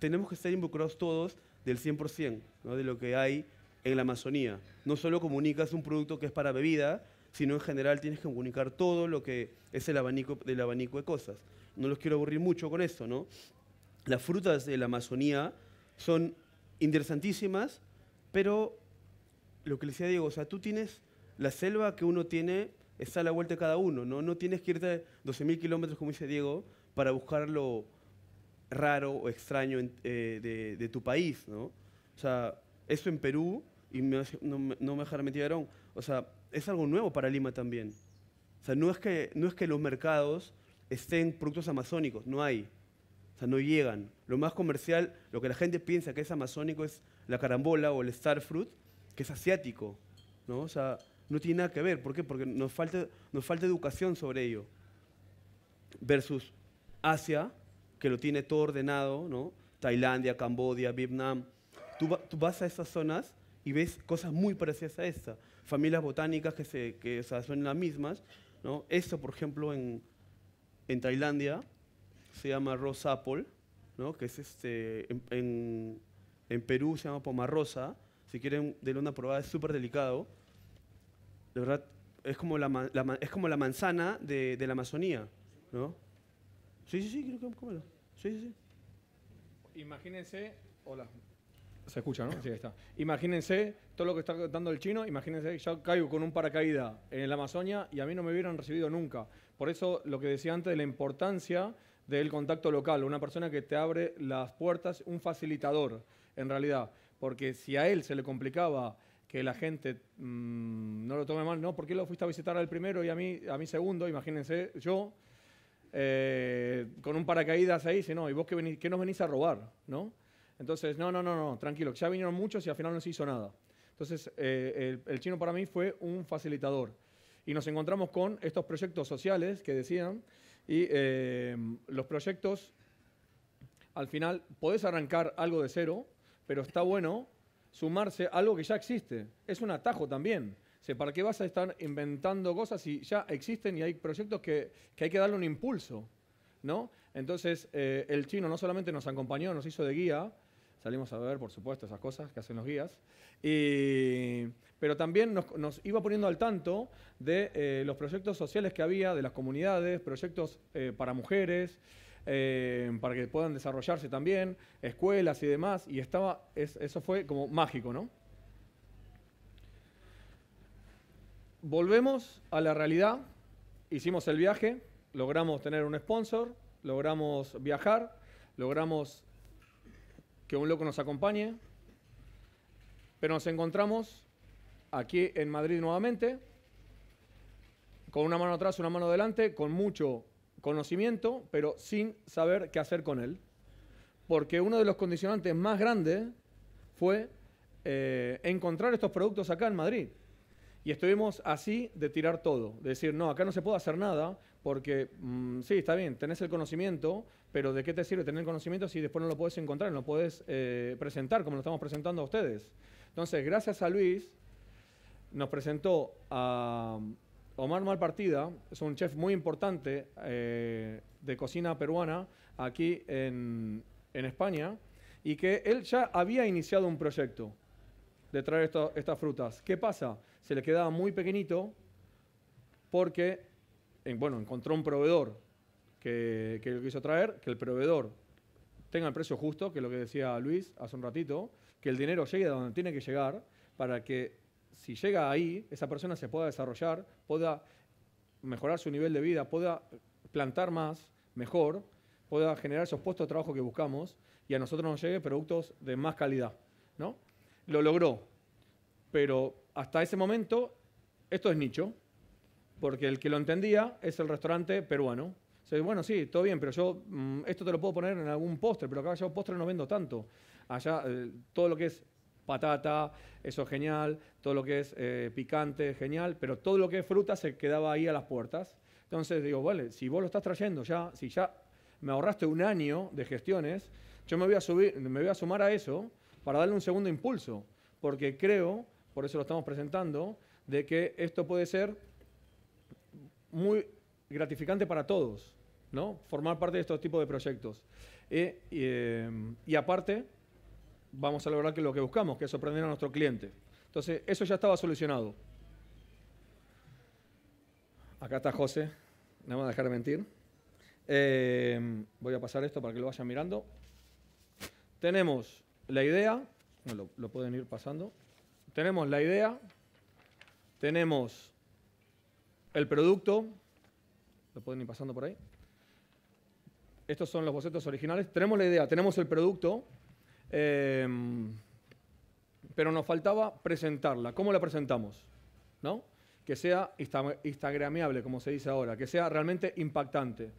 tenemos que estar involucrados todos del 100%, De lo que hay en la Amazonía. No solo comunicas un producto que es para bebida, sino en general tienes que comunicar todo lo que es el abanico del abanico de cosas. No los quiero aburrir mucho con eso, ¿no? Las frutas de la Amazonía son interesantísimas, pero lo que le decía Diego, o sea, tú tienes la selva que uno tiene, está a la vuelta de cada uno, ¿no? No tienes que irte 12.000 kilómetros, como dice Diego, para buscar lo raro o extraño eh, de, tu país, ¿no? O sea, esto en Perú, y no, no, me dejará mentir Aarón, o sea, es algo nuevo para Lima también. O sea, no es que, no es que los mercados estén productos amazónicos, no hay sea, no llegan. Lo más comercial, lo que la gente piensa que es amazónico es la carambola o el starfruit, que es asiático. ¿no? O sea, no tiene nada que ver. ¿Por qué? Porque nos falta, nos falta educación sobre ello. Versus Asia, que lo tiene todo ordenado, ¿no? Tailandia, Cambodia, Vietnam. Tú, vas a esas zonas y ves cosas muy parecidas a estas. Familias botánicas que, se, que son las mismas. ¿no? Esto, por ejemplo, en Tailandia, se llama rosa apple, ¿no? que es este, en, Perú se llama pomarrosa. Si quieren, denle una probada, es súper delicado. De verdad, es como la, es como la manzana de, la Amazonía, ¿no? Sí, sí, sí, creo que cómelo. Sí, sí, sí. Imagínense, hola, se escucha, ¿no? está. Imagínense todo lo que está contando el chino. Imagínense, yo caigo con un paracaídas en la Amazonía y a mí no me hubieran recibido nunca. Por eso lo que decía antes de la importancia del contacto local, una persona que te abre las puertas, un facilitador, en realidad. Porque si a él se le complicaba que la gente mm, no lo tome mal, no, ¿por qué lo fuiste a visitar al primero y a mí, a segundo? Imagínense, yo eh, con un paracaídas ahí, si ¿y vos qué, venís, qué nos venís a robar? ¿No? Entonces, no, no, no, no, tranquilo, ya vinieron muchos y al final no se hizo nada. Entonces, eh, el, chino para mí fue un facilitador. Y nos encontramos con estos proyectos sociales que decían, y em, los proyectos, al final, podés arrancar algo de cero, pero está bueno sumarse a algo que ya existe. Es un atajo también. O ¿Para qué vas a estar inventando cosas si ya existen y hay proyectos que, hay que darle un impulso? ¿no? Entonces, eh, el chino no solamente nos acompañó, nos hizo de guía, salimos a ver, por supuesto, esas cosas que hacen los guías. pero también nos, iba poniendo al tanto de eh, los proyectos sociales que había, de las comunidades, proyectos eh, para mujeres, eh, para que puedan desarrollarse también, escuelas y demás. Y estaba, eso fue como mágico, ¿no? Volvemos a la realidad, hicimos el viaje, logramos tener un sponsor, logramos viajar, logramos que un loco nos acompañe. Pero nos encontramos aquí en Madrid nuevamente, con una mano atrás, una mano adelante, con mucho conocimiento, pero sin saber qué hacer con él. Porque uno de los condicionantes más grandes fue eh, encontrar estos productos acá en Madrid. Y estuvimos así de tirar todo, de decir, no, acá no se puede hacer nada, porque mm, sí, está bien, tenés el conocimiento, pero ¿de qué te sirve tener el conocimiento si después no lo puedes encontrar, no lo puedes eh, presentar como lo estamos presentando a ustedes? Entonces, gracias a Luis, nos presentó a um, Omar Malpartida, es un chef muy importante eh, de cocina peruana aquí en, España, y que él ya había iniciado un proyecto de traer estas frutas. ¿Qué pasa? Se le quedaba muy pequeñito porque bueno, encontró un proveedor que, lo quiso traer, que el proveedor tenga el precio justo, que es lo que decía Luis hace un ratito, que el dinero llegue a donde tiene que llegar, para que si llega ahí, esa persona se pueda desarrollar, pueda mejorar su nivel de vida, pueda plantar más, mejor, pueda generar esos puestos de trabajo que buscamos y a nosotros nos llegue productos de más calidad. ¿no? Lo logró, pero hasta ese momento esto es nicho, porque el que lo entendía es el restaurante peruano. bueno, sí, todo bien, pero yo mm, esto te lo puedo poner en algún postre, pero acá yo postre no vendo tanto. Allá eh, todo lo que es patata, eso genial, todo lo que es eh, picante, genial, pero todo lo que es fruta se quedaba ahí a las puertas. Entonces digo, vale, si vos lo estás trayendo ya, si ya me ahorraste un año de gestiones, yo me voy a, subir, me voy a sumar a eso para darle un segundo impulso, porque creo, por eso lo estamos presentando, de que esto puede ser muy gratificante para todos, ¿no? Formar parte de estos tipos de proyectos. Eh, eh, y aparte, vamos a lograr que lo que buscamos, que es sorprender a nuestro cliente. Entonces, eso ya estaba solucionado. Acá está José, no me a dejar de mentir. Eh, voy a pasar esto para que lo vayan mirando. Tenemos la idea, lo, lo pueden ir pasando. Tenemos la idea, tenemos el producto, lo pueden ir pasando por ahí. Estos son los bocetos originales. Tenemos la idea, tenemos el producto, em, pero nos faltaba presentarla. ¿Cómo la presentamos? ¿No? Que sea instagramiable, como se dice ahora, que sea realmente impactante.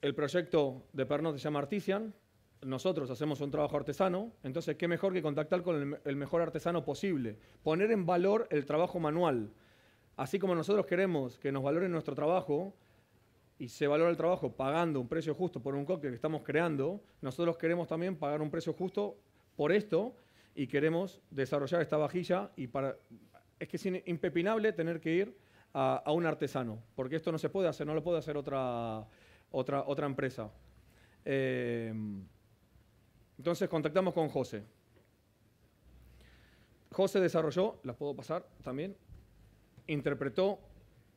El proyecto de Pernod se llama Artisan. Nosotros hacemos un trabajo artesano, entonces qué mejor que contactar con el mejor artesano posible. Poner en valor el trabajo manual Así como nosotros queremos que nos valoren nuestro trabajo y se valora el trabajo pagando un precio justo por un coque que estamos creando, nosotros queremos también pagar un precio justo por esto y queremos desarrollar esta vajilla y para es que es impepinable tener que ir a, un artesano, porque esto no se puede hacer, no lo puede hacer otra, otra, otra empresa. Em, entonces contactamos con José. José desarrolló, las puedo pasar también, interpretó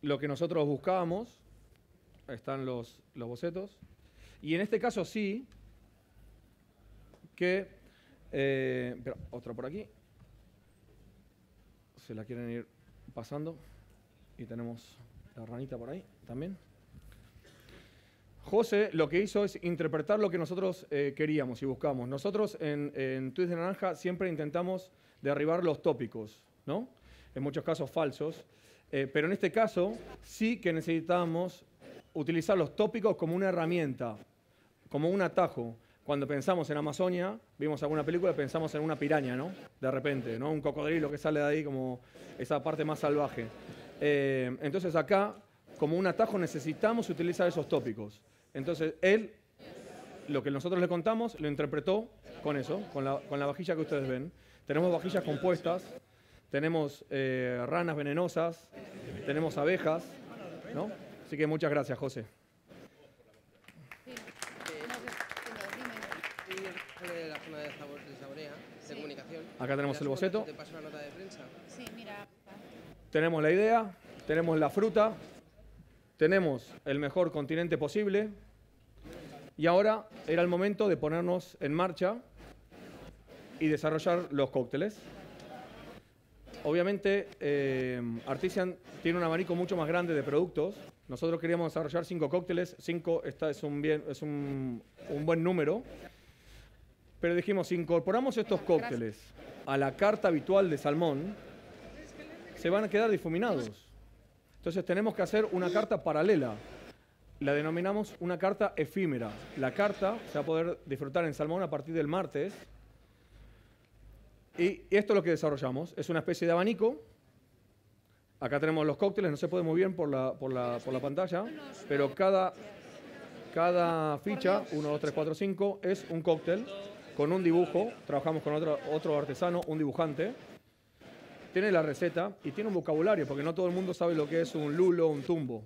lo que nosotros buscábamos. están los, los bocetos. Y en este caso sí, que... Eh, otro por aquí. Se la quieren ir pasando. Y tenemos la ranita por ahí también. José lo que hizo es interpretar lo que nosotros eh, queríamos y buscamos. Nosotros en, en de Naranja siempre intentamos derribar los tópicos, ¿no? en muchos casos falsos, eh, pero en este caso sí que necesitamos utilizar los tópicos como una herramienta, como un atajo. Cuando pensamos en Amazonia, vimos alguna película, pensamos en una piraña, ¿no? De repente, ¿no? Un cocodrilo que sale de ahí como esa parte más salvaje. Eh, entonces acá, como un atajo, necesitamos utilizar esos tópicos. Entonces, él, lo que nosotros le contamos, lo interpretó con eso, con la, con la vajilla que ustedes ven. Tenemos vajillas compuestas, tenemos eh, ranas venenosas, tenemos abejas, ¿no? Así que muchas gracias, José. Acá tenemos el boceto. Tenemos la idea, tenemos la fruta, tenemos el mejor continente posible y ahora era el momento de ponernos en marcha y desarrollar los cócteles. Obviamente, eh, Artisan tiene un abanico mucho más grande de productos. Nosotros queríamos desarrollar cinco cócteles. Cinco es, un, un buen número. Pero dijimos, si incorporamos estos cócteles a la carta habitual de salmón, se van a quedar difuminados. Entonces tenemos que hacer una carta paralela. La denominamos una carta efímera. La carta se va a poder disfrutar en salmón a partir del martes, y esto es lo que desarrollamos. Es una especie de abanico. Acá tenemos los cócteles, no se puede muy bien por la, pantalla, pero cada, cada ficha, 1, 2, 3, 4, 5, es un cóctel con un dibujo. Trabajamos con otro, artesano, un dibujante. Tiene la receta y tiene un vocabulario, porque no todo el mundo sabe lo que es un lulo o un tumbo.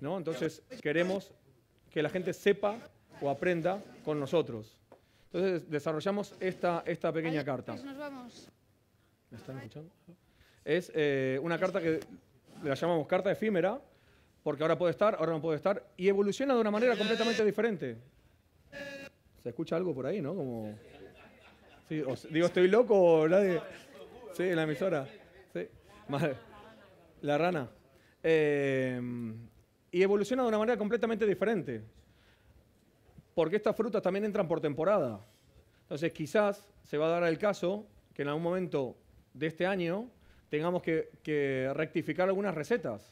¿no? Entonces queremos que la gente sepa o aprenda con nosotros. Entonces desarrollamos esta, esta pequeña carta. Pues, nos vamos. ¿Me están escuchando? Es eh, una carta que la llamamos carta efímera, porque ahora puede estar, ahora no puede estar, y evoluciona de una manera completamente diferente. Se escucha algo por ahí, ¿no? Como... Sí, digo, estoy loco, o nadie... Sí, en la emisora. Sí. La rana. Eh, y evoluciona de una manera completamente diferente porque estas frutas también entran por temporada. Entonces quizás se va a dar el caso que en algún momento de este año tengamos que, rectificar algunas recetas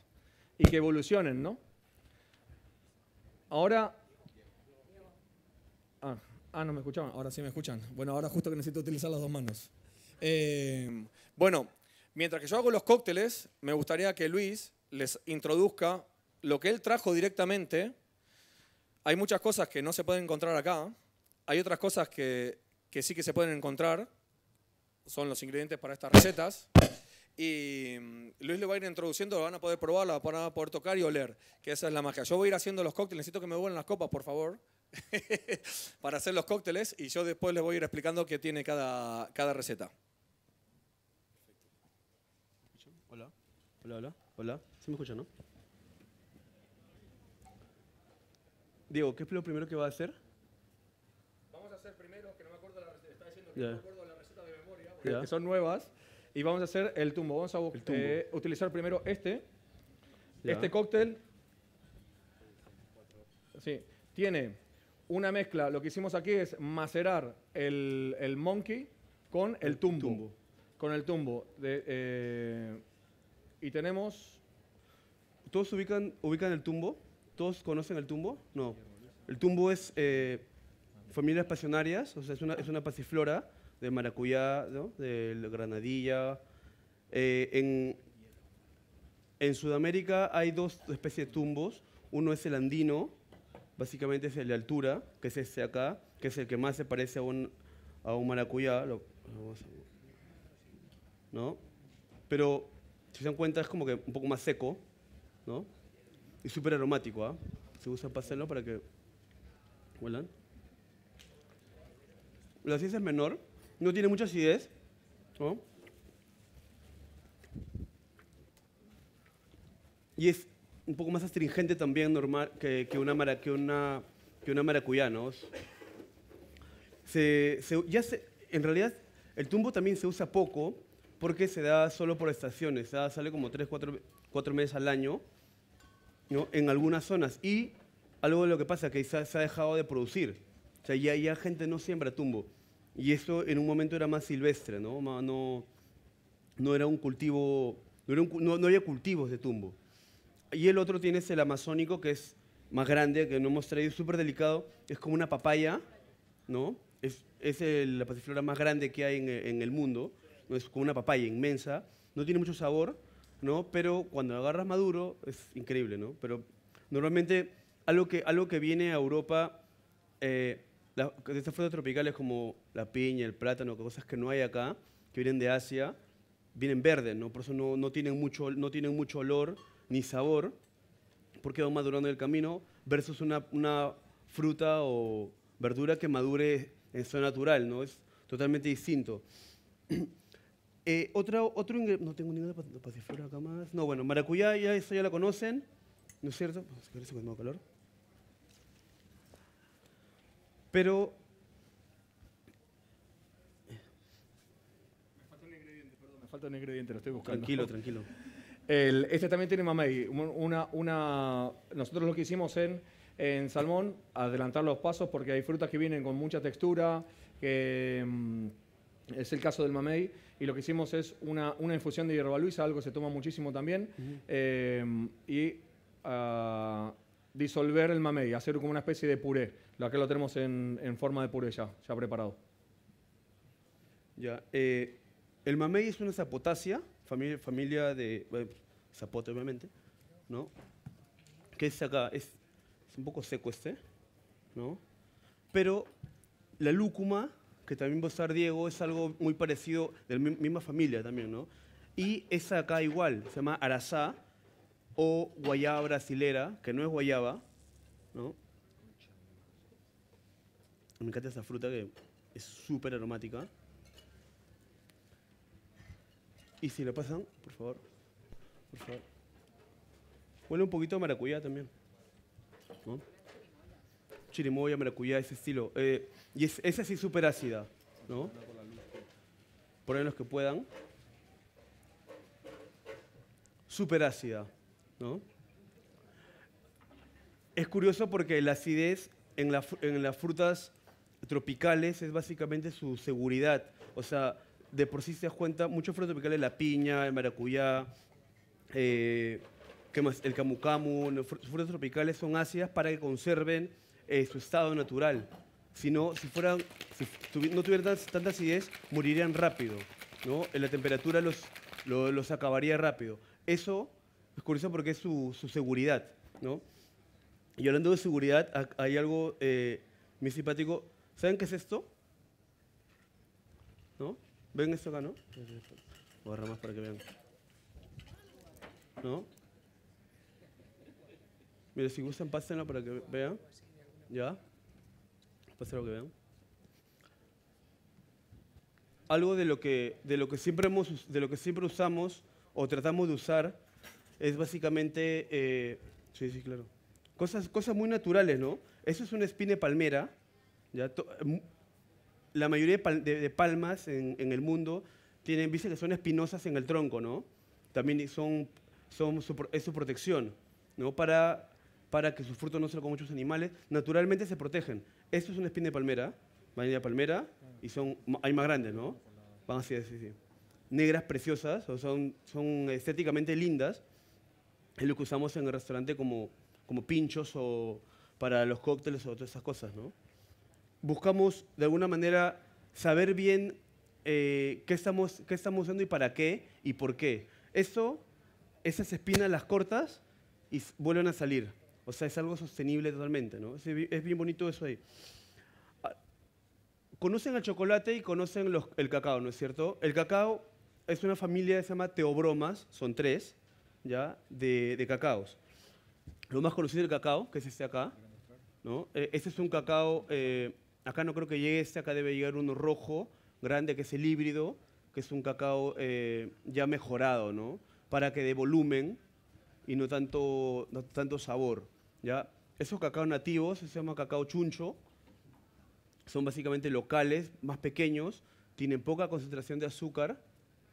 y que evolucionen, ¿no? Ahora... Ah, ah, no me escuchaban. Ahora sí me escuchan. Bueno, ahora justo que necesito utilizar las dos manos. Eh, bueno, mientras que yo hago los cócteles, me gustaría que Luis les introduzca lo que él trajo directamente hay muchas cosas que no se pueden encontrar acá. Hay otras cosas que, sí que se pueden encontrar. Son los ingredientes para estas recetas. Y mm, Luis le va a ir introduciendo, lo van a poder probar, lo van a poder tocar y oler, que esa es la magia. Yo voy a ir haciendo los cócteles, necesito que me vuelvan las copas, por favor, para hacer los cócteles y yo después les voy a ir explicando qué tiene cada, cada receta. Hola, hola, hola, hola. ¿Se me escucha, no? Diego, ¿qué es lo primero que va a hacer? Vamos a hacer primero, que no me acuerdo la receta, diciendo que no me acuerdo la receta de memoria, porque que son nuevas, y vamos a hacer el tumbo. Vamos a eh, utilizar primero este, este cóctel. Sí, tiene una mezcla, lo que hicimos aquí es macerar el, el monkey con el tumbo. tumbo. Con el tumbo. Eh, y tenemos... ¿Todos ubican, ubican el tumbo? ¿Todos conocen el tumbo? No. El tumbo es eh, familias pasionarias, o sea, es una, es pasiflora de maracuyá, de granadilla. Eh, en, en Sudamérica hay dos especies de tumbos. Uno es el andino, básicamente es el de altura, que es este acá, que es el que más se parece a un, a maracuyá. Pero si se dan cuenta es como que un poco más seco, ¿no? Es súper aromático, ¿ah? Se usa hacerlo, para que huelan. La acidez es menor, no tiene mucha acidez. ¿no? Y es un poco más astringente también normal que, una, que, una, que una maracuyá, ¿no? Se, ya se, en realidad, el tumbo también se usa poco porque se da solo por estaciones, ¿ah? sale como 3, cuatro 4 meses al año en algunas zonas. Y algo de lo que pasa, que se, ha dejado de producir. O sea, ya, ya gente no siembra tumbo. Y esto en un momento era más silvestre, ¿no? No, no era un cultivo, no, no, había cultivos de tumbo. Y el otro tiene el amazónico, que es más grande, que no hemos traído, súper delicado. Es como una papaya, ¿no? Es, es la pasiflora más grande que hay en, el mundo. Es como una papaya inmensa. No tiene mucho sabor ¿no? Pero cuando agarras maduro es increíble, ¿no? Pero normalmente algo que, algo que viene a Europa, eh, de estas frutas tropicales como la piña, el plátano, cosas que no hay acá, que vienen de Asia, vienen verdes, ¿no? Por eso no, tienen mucho, no tienen mucho olor ni sabor, porque van madurando en el camino, versus una, una fruta o verdura que madure en su natural, ¿no? Es totalmente distinto. Eh, otro, otro ingrediente, no tengo ninguna pasiflora acá más. No, bueno, maracuyá, ya eso ya la conocen, ¿no es cierto? calor. Pero... Me falta un ingrediente, perdón, me falta un ingrediente, lo estoy buscando. Tranquilo, tranquilo. este también tiene mamey. Una, una, nosotros lo que hicimos en, en salmón, adelantar los pasos porque hay frutas que vienen con mucha textura, que, mm, es el caso del mamey y lo que hicimos es una, una infusión de hierba luisa, algo que se toma muchísimo también, eh, y ah, disolver el mamey, hacer como una especie de puré. lo que lo tenemos en, en forma de puré ya, ya preparado. Ya, eh, el mamey es una zapotácea, familia, familia de zapote obviamente, ¿no? Que es acá, es, es un poco seco este, ¿no? Pero la lúcuma que también va a Diego, es algo muy parecido, de la misma familia también, ¿no? Y esa acá igual, se llama Arasá o guayaba brasilera, que no es guayaba, ¿no? Me encanta esa fruta que es súper aromática. Y si le pasan, por favor, por favor. Huele un poquito a maracuyá también. ¿no? chirimoya, maracuyá, ese estilo. Eh, y es, así súper ácida, ¿no? Ponen los que puedan. Súper ácida, ¿no? Es curioso porque la acidez en, las frutas tropicales es básicamente su seguridad. O sea, de por sí se cuenta, muchos frutos tropicales, la piña, el maracuyá, eh, el camu camu, frutas tropicales son ácidas para que conserven eh, su estado natural. Si no, si fueran, no tuvieran tanta acidez, morirían rápido. ¿no? En la temperatura los, los, acabaría rápido. Eso es curioso porque es su, seguridad. ¿no? Y hablando de seguridad, hay algo eh, muy simpático. ¿Saben qué es esto? ¿No? ¿Ven esto acá, no? Voy más para que vean. ¿No? Mira, si gustan, pásenlo para que vean. ¿Ya? Pues que vean. Algo de lo que, de lo que, siempre, hemos, de lo que siempre usamos o tratamos de usar es básicamente, eh, sí, sí, claro, cosas, cosas muy naturales, ¿no? Eso es una espina de palmera. ¿ya? Mm, la mayoría de, palmas en, el mundo tienen, dicen que son espinosas en el tronco, ¿no? También son, son es su protección, ¿no? Para para que sus frutos no se lo coman muchos animales, naturalmente se protegen. Esto es una espina de palmera, de palmera, y son, hay más grandes, ¿no? Van así, sí, sí. Negras preciosas, o son, son estéticamente lindas. Es lo que usamos en el restaurante como, como pinchos o para los cócteles o todas esas cosas, ¿no? Buscamos, de alguna manera, saber bien eh, qué, estamos, qué estamos usando y para qué y por qué. Eso, esas espinas las cortas y vuelven a salir. O sea, es algo sostenible totalmente, ¿no? Es bien bonito eso ahí. Ah, conocen el chocolate y conocen el cacao, ¿no es cierto? El cacao es una familia que se llama teobromas, son tres, ¿ya? De, cacaos. Lo más conocido es el cacao, que es este acá, ¿no? Eh, este es un cacao, eh, acá no creo que llegue este, acá debe llegar uno rojo, grande, que es el híbrido, que es un cacao eh, ya mejorado, ¿no? Para que de volumen y no tanto, no tanto sabor. ¿ya? Esos cacaos nativos, se llama cacao chuncho, son básicamente locales, más pequeños, tienen poca concentración de azúcar,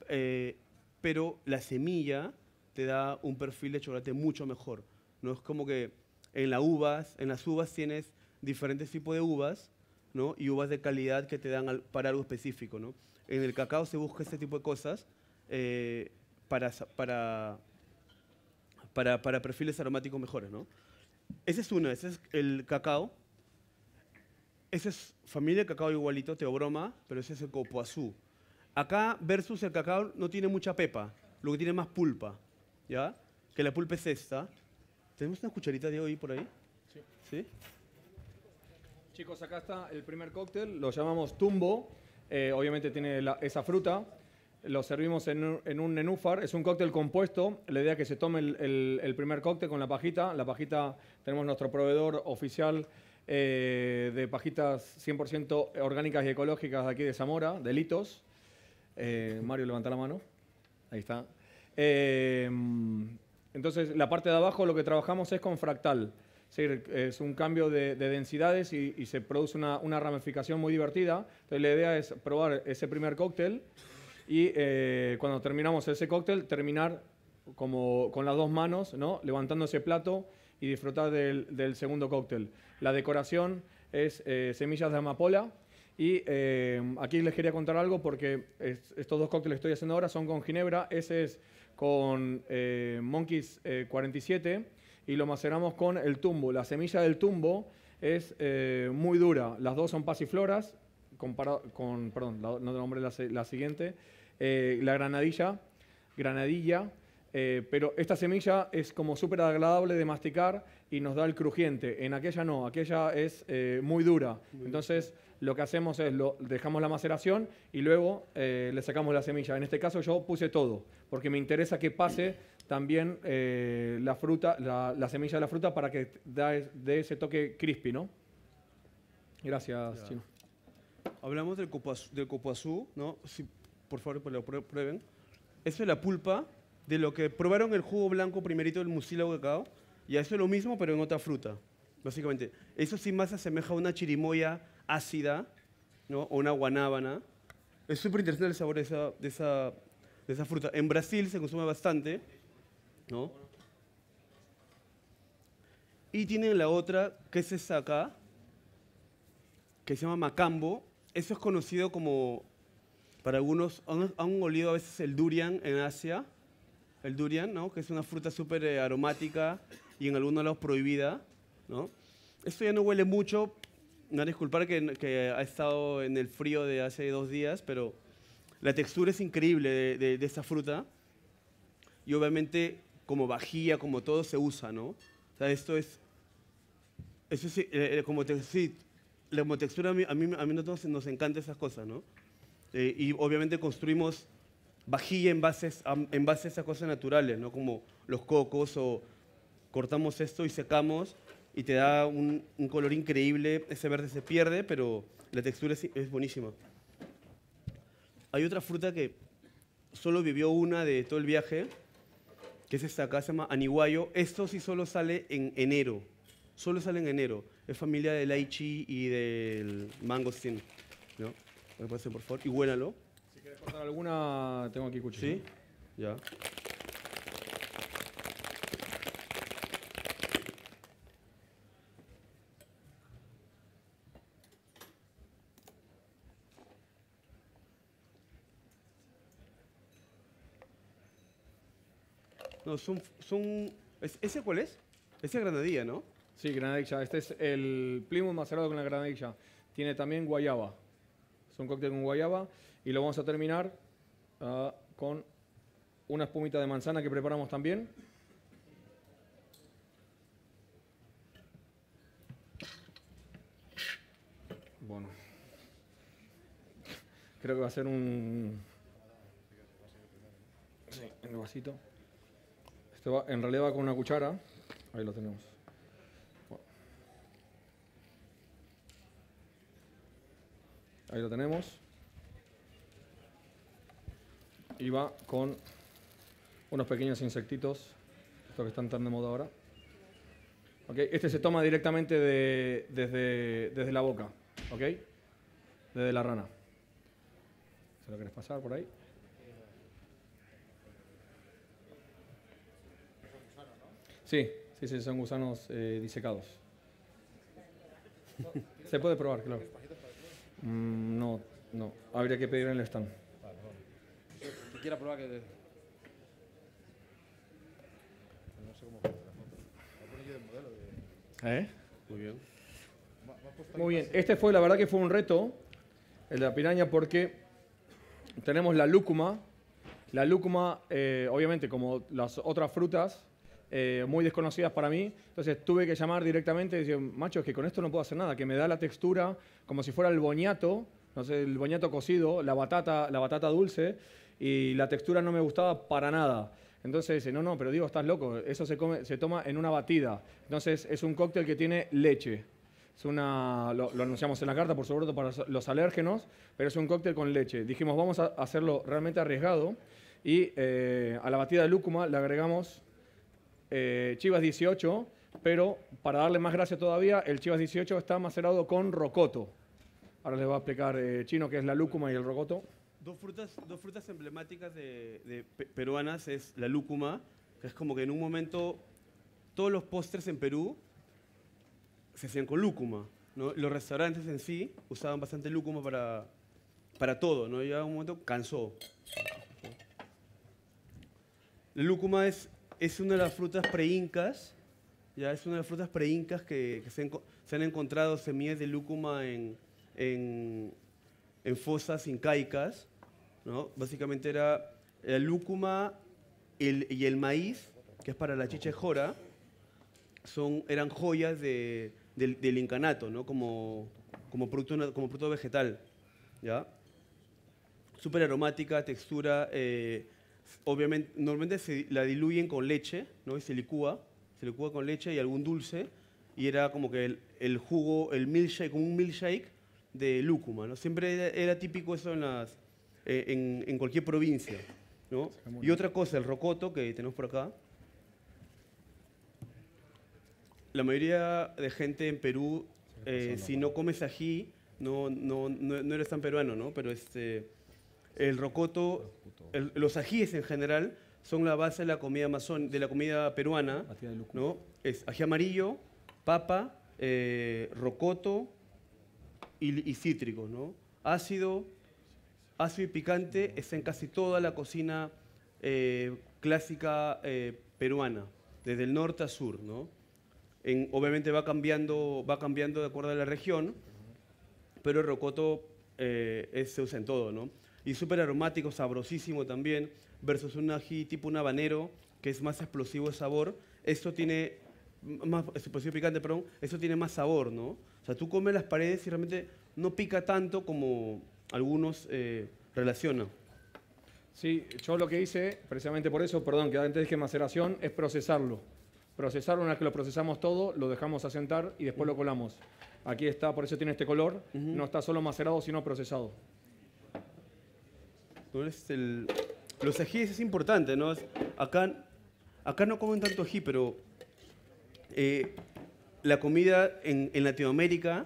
eh, pero la semilla te da un perfil de chocolate mucho mejor. No es como que en, las uvas, en las uvas tienes diferentes tipos de uvas ¿no? y uvas de calidad que te dan para algo específico. ¿no? En el cacao se busca este tipo de cosas eh, para, para para, para perfiles aromáticos mejores, ¿no? Ese es uno, ese es el cacao. Ese es familia de cacao igualito, teobroma, pero ese es el copoazú. Acá versus el cacao no tiene mucha pepa, lo que tiene más pulpa, ¿ya? Que la pulpa es esta. ¿Tenemos una cucharita de hoy por ahí? Sí. Chicos, acá está el primer cóctel, lo llamamos tumbo. Eh, obviamente tiene esa fruta, lo servimos en un, nenúfar. Es un cóctel compuesto. La idea es que se tome el, primer cóctel con la pajita. La pajita, tenemos nuestro proveedor oficial eh, de pajitas 100% orgánicas y ecológicas de aquí de Zamora, Delitos. Eh, Mario, levanta la mano. Ahí está. Eh, entonces, la parte de abajo lo que trabajamos es con fractal. Es, es un cambio de, densidades y, se produce una, una ramificación muy divertida. Entonces, la idea es probar ese primer cóctel y eh, cuando terminamos ese cóctel, terminar como con las dos manos, ¿no? levantando ese plato y disfrutar del, segundo cóctel. La decoración es eh, semillas de amapola. Y eh, aquí les quería contar algo porque estos dos cócteles que estoy haciendo ahora son con Ginebra. Ese es con Monkeys 47 y lo maceramos con el tumbo. La semilla del tumbo es muy dura. Las dos son pasifloras, comparado con, perdón, no nombré la siguiente. Eh, la granadilla, granadilla, eh, pero esta semilla es como súper agradable de masticar y nos da el crujiente. En aquella no, aquella es eh, muy dura. Entonces lo que hacemos es lo, dejamos la maceración y luego le sacamos la semilla. En este caso yo puse todo, porque me interesa que pase también la fruta, la, semilla de la fruta para que dé ese toque crispy, ¿no? Gracias, Chino. Hablamos del cupo del ¿no? Si por favor, pues, lo prueben. Eso es la pulpa de lo que probaron el jugo blanco primerito del mucílago de cacao. Y eso es lo mismo, pero en otra fruta, básicamente. Eso sin más se asemeja a una chirimoya ácida, ¿no? O una guanábana. Es súper interesante el sabor de esa, de, esa, fruta. En Brasil se consume bastante, ¿no? Y tienen la otra, que es saca acá, que se llama macambo. Eso es conocido como para algunos, ¿han, olido a veces el durian en Asia? El durian, ¿no? Que es una fruta súper eh, aromática y en algunos lados prohibida, ¿no? Esto ya no huele mucho. No disculpar que, que ha estado en el frío de hace dos días, pero la textura es increíble de, de, esta fruta. Y obviamente, como vajilla, como todo, se usa, ¿no? O sea, esto es. Eso sí, eh, eh, como, textura, a mí, a mí, nos, nos esas cosas, ¿no? Eh, y obviamente construimos vajilla en, bases, en base a esas cosas naturales, ¿no? como los cocos o cortamos esto y secamos y te da un, un color increíble, ese verde se pierde, pero la textura es, es, buenísima. Hay otra fruta que solo vivió una de todo el viaje, que es esta acá, se llama aniguayo. Esto sí solo sale en enero, solo sale en enero. Es familia del aichi y del mangosteen por favor. Y huélalo. Si quieres cortar alguna, tengo aquí cuchillo. Sí, ya. No, son. son ¿Ese cuál es? Ese es granadilla, ¿no? Sí, granadilla. Este es el plimo macerado con la granadilla. Tiene también guayaba un cóctel con guayaba y lo vamos a terminar ah, con una espumita de manzana que preparamos también. Bueno, creo que va a ser un... Sí, en el vasito. Esto va, en realidad va con una cuchara. Ahí lo tenemos. Ahí lo tenemos. Y va con unos pequeños insectitos, estos que están tan de moda ahora. Okay. Este se toma directamente desde, la boca, okay, Desde la rana. ¿Se lo querés pasar por ahí? Sí, sí, sí, son gusanos eh, disecados. se puede probar, claro. Mm, no, no. Habría que pedir en el stand. probar que... No ¿Eh? Muy bien. Muy bien. Este fue, la verdad que fue un reto, el de la piraña, porque tenemos la lúcuma. La lúcuma, eh, obviamente, como las otras frutas, eh, muy desconocidas para mí. Entonces tuve que llamar directamente y decir, macho, es que con esto no puedo hacer nada, que me da la textura como si fuera el boñato, no sé, el boñato cocido, la batata, la batata dulce, y la textura no me gustaba para nada. Entonces dice, no, no, pero digo, estás loco, eso se, come, se toma en una batida. Entonces es un cóctel que tiene leche. Es una, lo, anunciamos en la carta, por supuesto, para los alérgenos, pero es un cóctel con leche. Dijimos, vamos a hacerlo realmente arriesgado y eh, a la batida de lúcuma le agregamos eh, Chivas 18, pero para darle más gracia todavía, el Chivas 18 está macerado con rocoto. Ahora les va a explicar eh, Chino qué es la lúcuma y el rocoto. Dos frutas, dos frutas emblemáticas de, peruanas es la lúcuma, que es como que en un momento todos los postres en Perú se hacían con lúcuma. Los restaurantes en sí usaban bastante lúcuma para, para todo, ¿no? a un momento cansó. La lúcuma es es una de las frutas preincas, ya es una de las frutas preincas que, que se, han encontrado semillas de lúcuma en, en, fosas incaicas, ¿no? Básicamente era la lúcuma y el maíz, que es para la chicha jora, son, eran joyas de, del, del, incanato, ¿no? Como, como, producto, como producto vegetal, ¿ya? Súper aromática, textura... Eh, obviamente, normalmente se la diluyen con leche, ¿no? Y se licúa, se con leche y algún dulce, y era como que el, jugo, el milkshake, un milkshake de lúcuma, ¿no? Siempre era, típico eso en, las, eh, en, cualquier provincia, Y otra cosa, el rocoto que tenemos por acá. La mayoría de gente en Perú, eh, si no comes ají, no, no, no, eres tan peruano, ¿no? Pero este el rocoto, los ajíes en general, son la base de la comida, de la comida peruana. ¿no? Es ají amarillo, papa, eh, rocoto y, cítrico, ¿no? Ácido, ácido y picante está en casi toda la cocina eh, clásica eh, peruana, desde el norte a sur. ¿no? obviamente va cambiando, va cambiando de acuerdo a la región, pero el rocoto se usa en todo, ¿no? y súper aromático, sabrosísimo también, versus un ají tipo un habanero, que es más explosivo de sabor. Esto tiene más explosivo picante, perdón, eso tiene más sabor, ¿no? O sea, tú comes las paredes y realmente no pica tanto como algunos eh, relacionan. Sí, yo lo que hice, precisamente por eso, perdón, que antes dije maceración, es procesarlo. Procesarlo, una vez que lo procesamos todo, lo dejamos asentar y después lo colamos. Aquí está, por eso tiene este color. No está solo macerado, sino procesado los ajíes es importante, ¿no? acá, no comen tanto ají, pero eh, la comida en, Latinoamérica,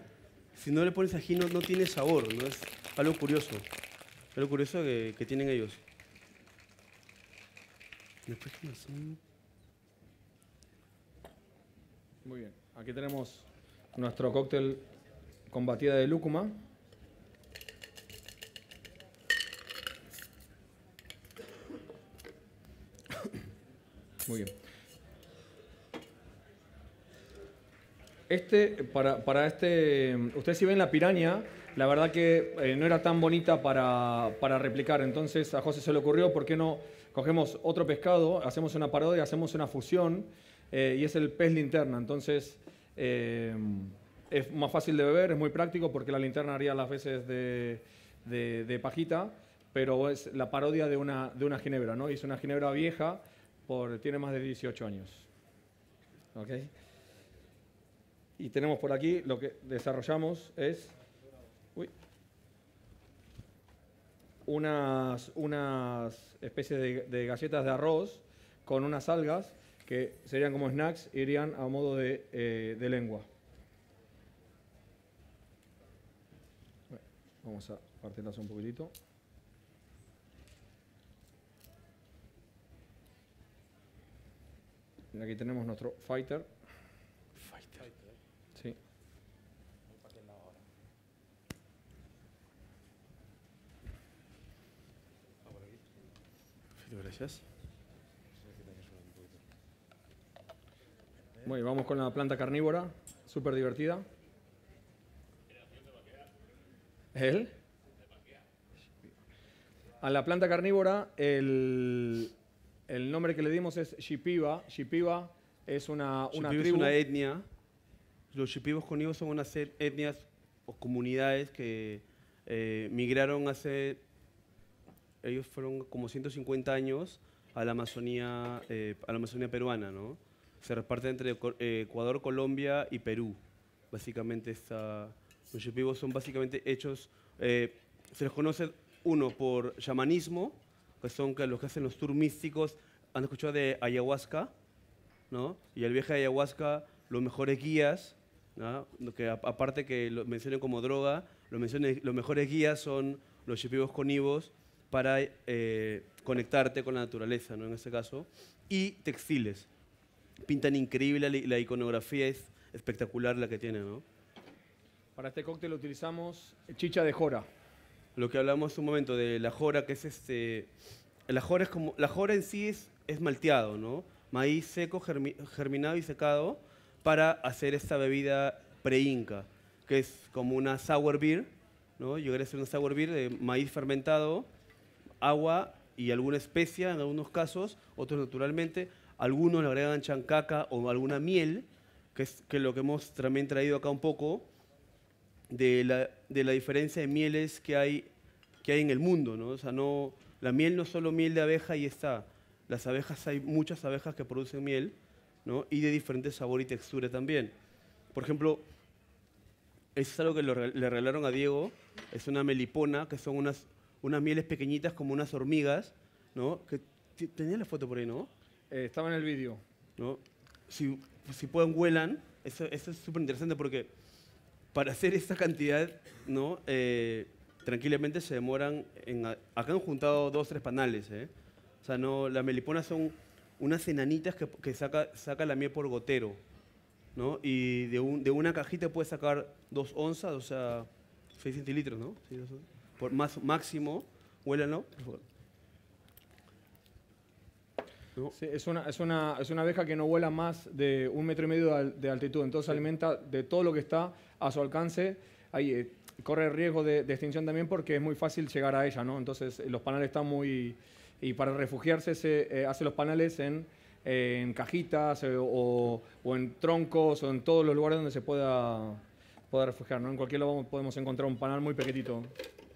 si no le pones ají, no, tiene sabor, ¿no? Es algo curioso, algo curioso que, tienen ellos. Después, ¿qué Muy bien, aquí tenemos nuestro cóctel con batida de lúcuma. Muy bien. Este, para, para este, ustedes si ven la piraña, la verdad que eh, no era tan bonita para, para, replicar. Entonces a José se le ocurrió, ¿por qué no cogemos otro pescado, hacemos una parodia, hacemos una fusión? Eh, y es el pez linterna. Entonces eh, es más fácil de beber, es muy práctico porque la linterna haría las veces de, de, pajita, pero es la parodia de una, de una ginebra, ¿no? Hice una ginebra vieja tiene más de 18 años. Y tenemos por aquí lo que desarrollamos es unas, unas especies de, galletas de arroz con unas algas que serían como snacks, irían a modo de, eh, de lengua. Vamos a partirlas un poquitito. Aquí tenemos nuestro fighter. Fighter. Sí. Gracias. Muy, vamos con la planta carnívora, súper divertida. ¿El? A la planta carnívora, el, el nombre que le dimos es Shipiba. Shipiba es una, una tribu. una etnia. Los Shipibos ellos son unas etnias o comunidades que eh, migraron hace. Ellos fueron como 150 años a la Amazonía, eh, a la Amazonía peruana, ¿no? Se reparte entre eh, Ecuador, Colombia y Perú. Básicamente, los Shipibos son básicamente hechos. se les conoce, uno, por chamanismo que son los que hacen los tours místicos. ¿Han escuchado de ayahuasca? ¿No? Y el viaje de ayahuasca, los mejores guías, que aparte que lo mencionen como droga, los, los mejores guías son los chipivos conivos para eh, conectarte con la naturaleza, ¿no? en este caso. Y textiles. Pintan increíble, la, iconografía es espectacular la que tiene. ¿no? Para este cóctel utilizamos chicha de jora lo que hablamos un momento de la jora, que es este. La jora, es como, la jora en sí es, es malteado, ¿no? Maíz seco, germinado y secado para hacer esta bebida pre-inca, que es como una sour beer, ¿no? Yo quería hacer una sour beer de maíz fermentado, agua y alguna especia en algunos casos, otros naturalmente. Algunos le agregan chancaca o alguna miel, que es que lo que hemos también traído acá un poco, de la, de la diferencia de mieles que hay, que hay en el mundo. ¿no? O sea, no, la miel no es solo miel de abeja y está. Las abejas, hay muchas abejas que producen miel ¿no? y de diferentes sabor y textura también. Por ejemplo, eso es algo que le regalaron a Diego, es una melipona, que son unas, unas mieles pequeñitas como unas hormigas, ¿no? Que tenía la foto por ahí, ¿no? Eh, estaba en el vídeo. ¿No? Si, si pueden, huelan. eso es súper interesante porque para hacer esta cantidad, ¿no? Eh, tranquilamente se demoran, en, acá han juntado dos, tres panales, ¿eh? O sea, no, las meliponas son unas enanitas que, saca, saca, la miel por gotero, ¿no? Y de, un, de una cajita puedes sacar dos onzas, o sea, seis centilitros, ¿no? por más, máximo, huélanlo, por es una, es, abeja que no vuela más de un metro y medio de altitud, entonces alimenta de todo lo que está a su alcance. Ahí eh, corre riesgo de, extinción también porque es muy fácil llegar a ella, ¿no? Entonces eh, los panales están muy... Y para refugiarse se eh, hace los panales en, cajitas o, en troncos o en todos los lugares donde se pueda, pueda refugiar, En cualquier lugar podemos encontrar un panal muy pequeñito.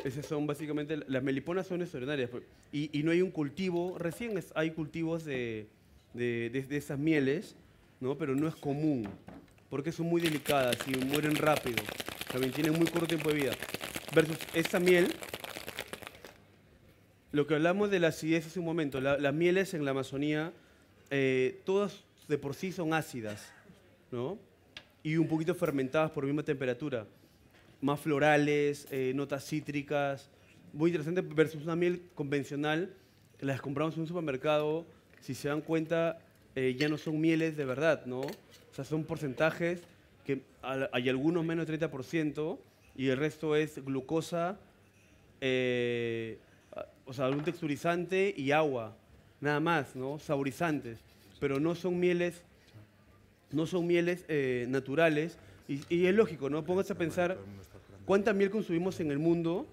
Esas son básicamente, las meliponas son extraordinarias. Pues. Y, no hay un cultivo, recién hay cultivos de, de, esas mieles, ¿no? pero no es común, porque son muy delicadas y mueren rápido. También tienen muy corto tiempo de vida. Versus esa miel, lo que hablamos de la acidez hace un momento, las mieles en la Amazonía, eh, todas de por sí son ácidas, ¿no? y un poquito fermentadas por misma temperatura más florales, eh, notas cítricas. Muy interesante versus una miel convencional las compramos en un supermercado. Si se dan cuenta, eh, ya no son mieles de verdad, ¿no? O sea, son porcentajes que hay algunos menos de 30% y el resto es glucosa, eh, o sea, algún texturizante y agua, nada más, ¿no? Saborizantes, pero no son mieles, no son mieles naturales y, es lógico, ¿no? Póngase a pensar cuánta miel consumimos en el mundo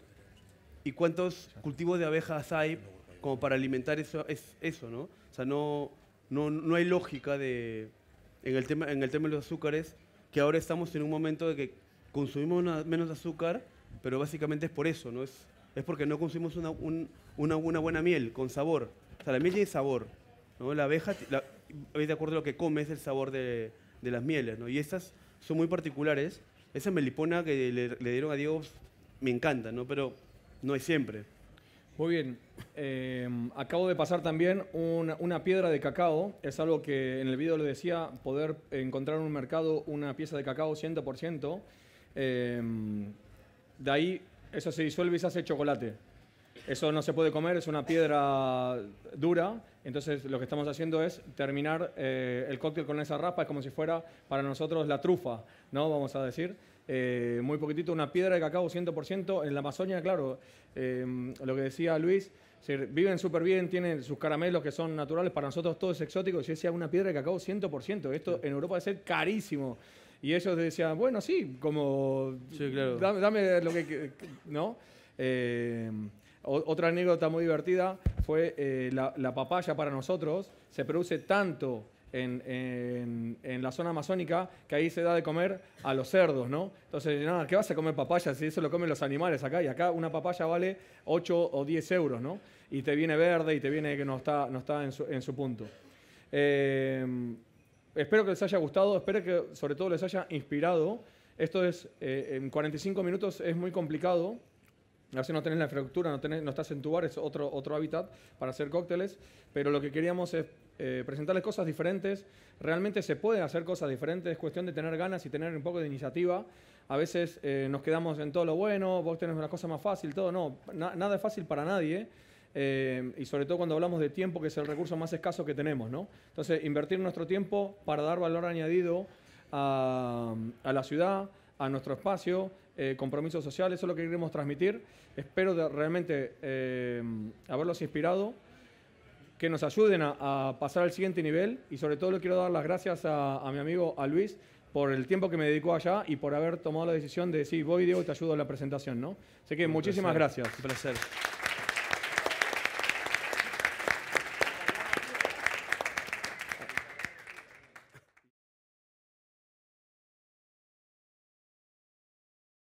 y cuántos cultivos de abejas hay como para alimentar eso, eso ¿no? O sea, no, no, no hay lógica de, en, el tema, en el tema de los azúcares, que ahora estamos en un momento de que consumimos menos azúcar, pero básicamente es por eso, ¿no? Es, es porque no consumimos una, una, buena miel con sabor. O sea, la miel tiene sabor, ¿no? La abeja, la, de acuerdo a lo que come, es el sabor de, de las mieles, ¿no? Y esas son muy particulares. Esa melipona que le, dieron a Diego me encanta, ¿no? Pero no es siempre. Muy bien. Eh, acabo de pasar también una, piedra de cacao. Es algo que en el video le decía, poder encontrar en un mercado una pieza de cacao 100%. Eh, de ahí eso se disuelve y se hace chocolate. Eso no se puede comer, es una piedra dura. Entonces lo que estamos haciendo es terminar eh, el cóctel con esa rapa es como si fuera para nosotros la trufa, ¿no? Vamos a decir. Eh, muy poquitito, una piedra de cacao 100%. En la Amazonia, claro, eh, lo que decía Luis, viven súper bien, tienen sus caramelos que son naturales, para nosotros todo es exótico. si es una piedra de cacao 100%, esto en Europa debe ser carísimo. Y ellos decían, bueno, sí, como, sí, claro. dame, dame, lo que, ¿no? Eh, otra anécdota muy divertida fue eh, la, papaya para nosotros. Se produce tanto en, la zona amazónica que ahí se da de comer a los cerdos, ¿no? Entonces, nada, ¿qué vas a comer papaya si eso lo comen los animales acá? Y acá una papaya vale 8 o 10 euros, ¿no? Y te viene verde y te viene que no está, no está en, su, punto. Eh, espero que les haya gustado, espero que sobre todo les haya inspirado. Esto es, eh, en 45 minutos es muy complicado, a no tenés la infraestructura, no, no estás en tu bar, es otro, hábitat para hacer cócteles, pero lo que queríamos es eh, presentarles cosas diferentes. Realmente se pueden hacer cosas diferentes, es cuestión de tener ganas y tener un poco de iniciativa. A veces eh, nos quedamos en todo lo bueno, vos tenés una cosa más fácil, todo. No, nada es fácil para nadie. Eh, y sobre todo cuando hablamos de tiempo, que es el recurso más escaso que tenemos, ¿no? Entonces, invertir nuestro tiempo para dar valor añadido a, a la ciudad, a nuestro espacio, eh, compromiso social, eso es lo que queremos transmitir. Espero realmente eh, haberlos inspirado, que nos ayuden a, pasar al siguiente nivel y sobre todo le quiero dar las gracias a, mi amigo a Luis por el tiempo que me dedicó allá y por haber tomado la decisión de decir, voy Diego, te ayudo en la presentación, ¿no? Así que muchísimas gracias. Un placer.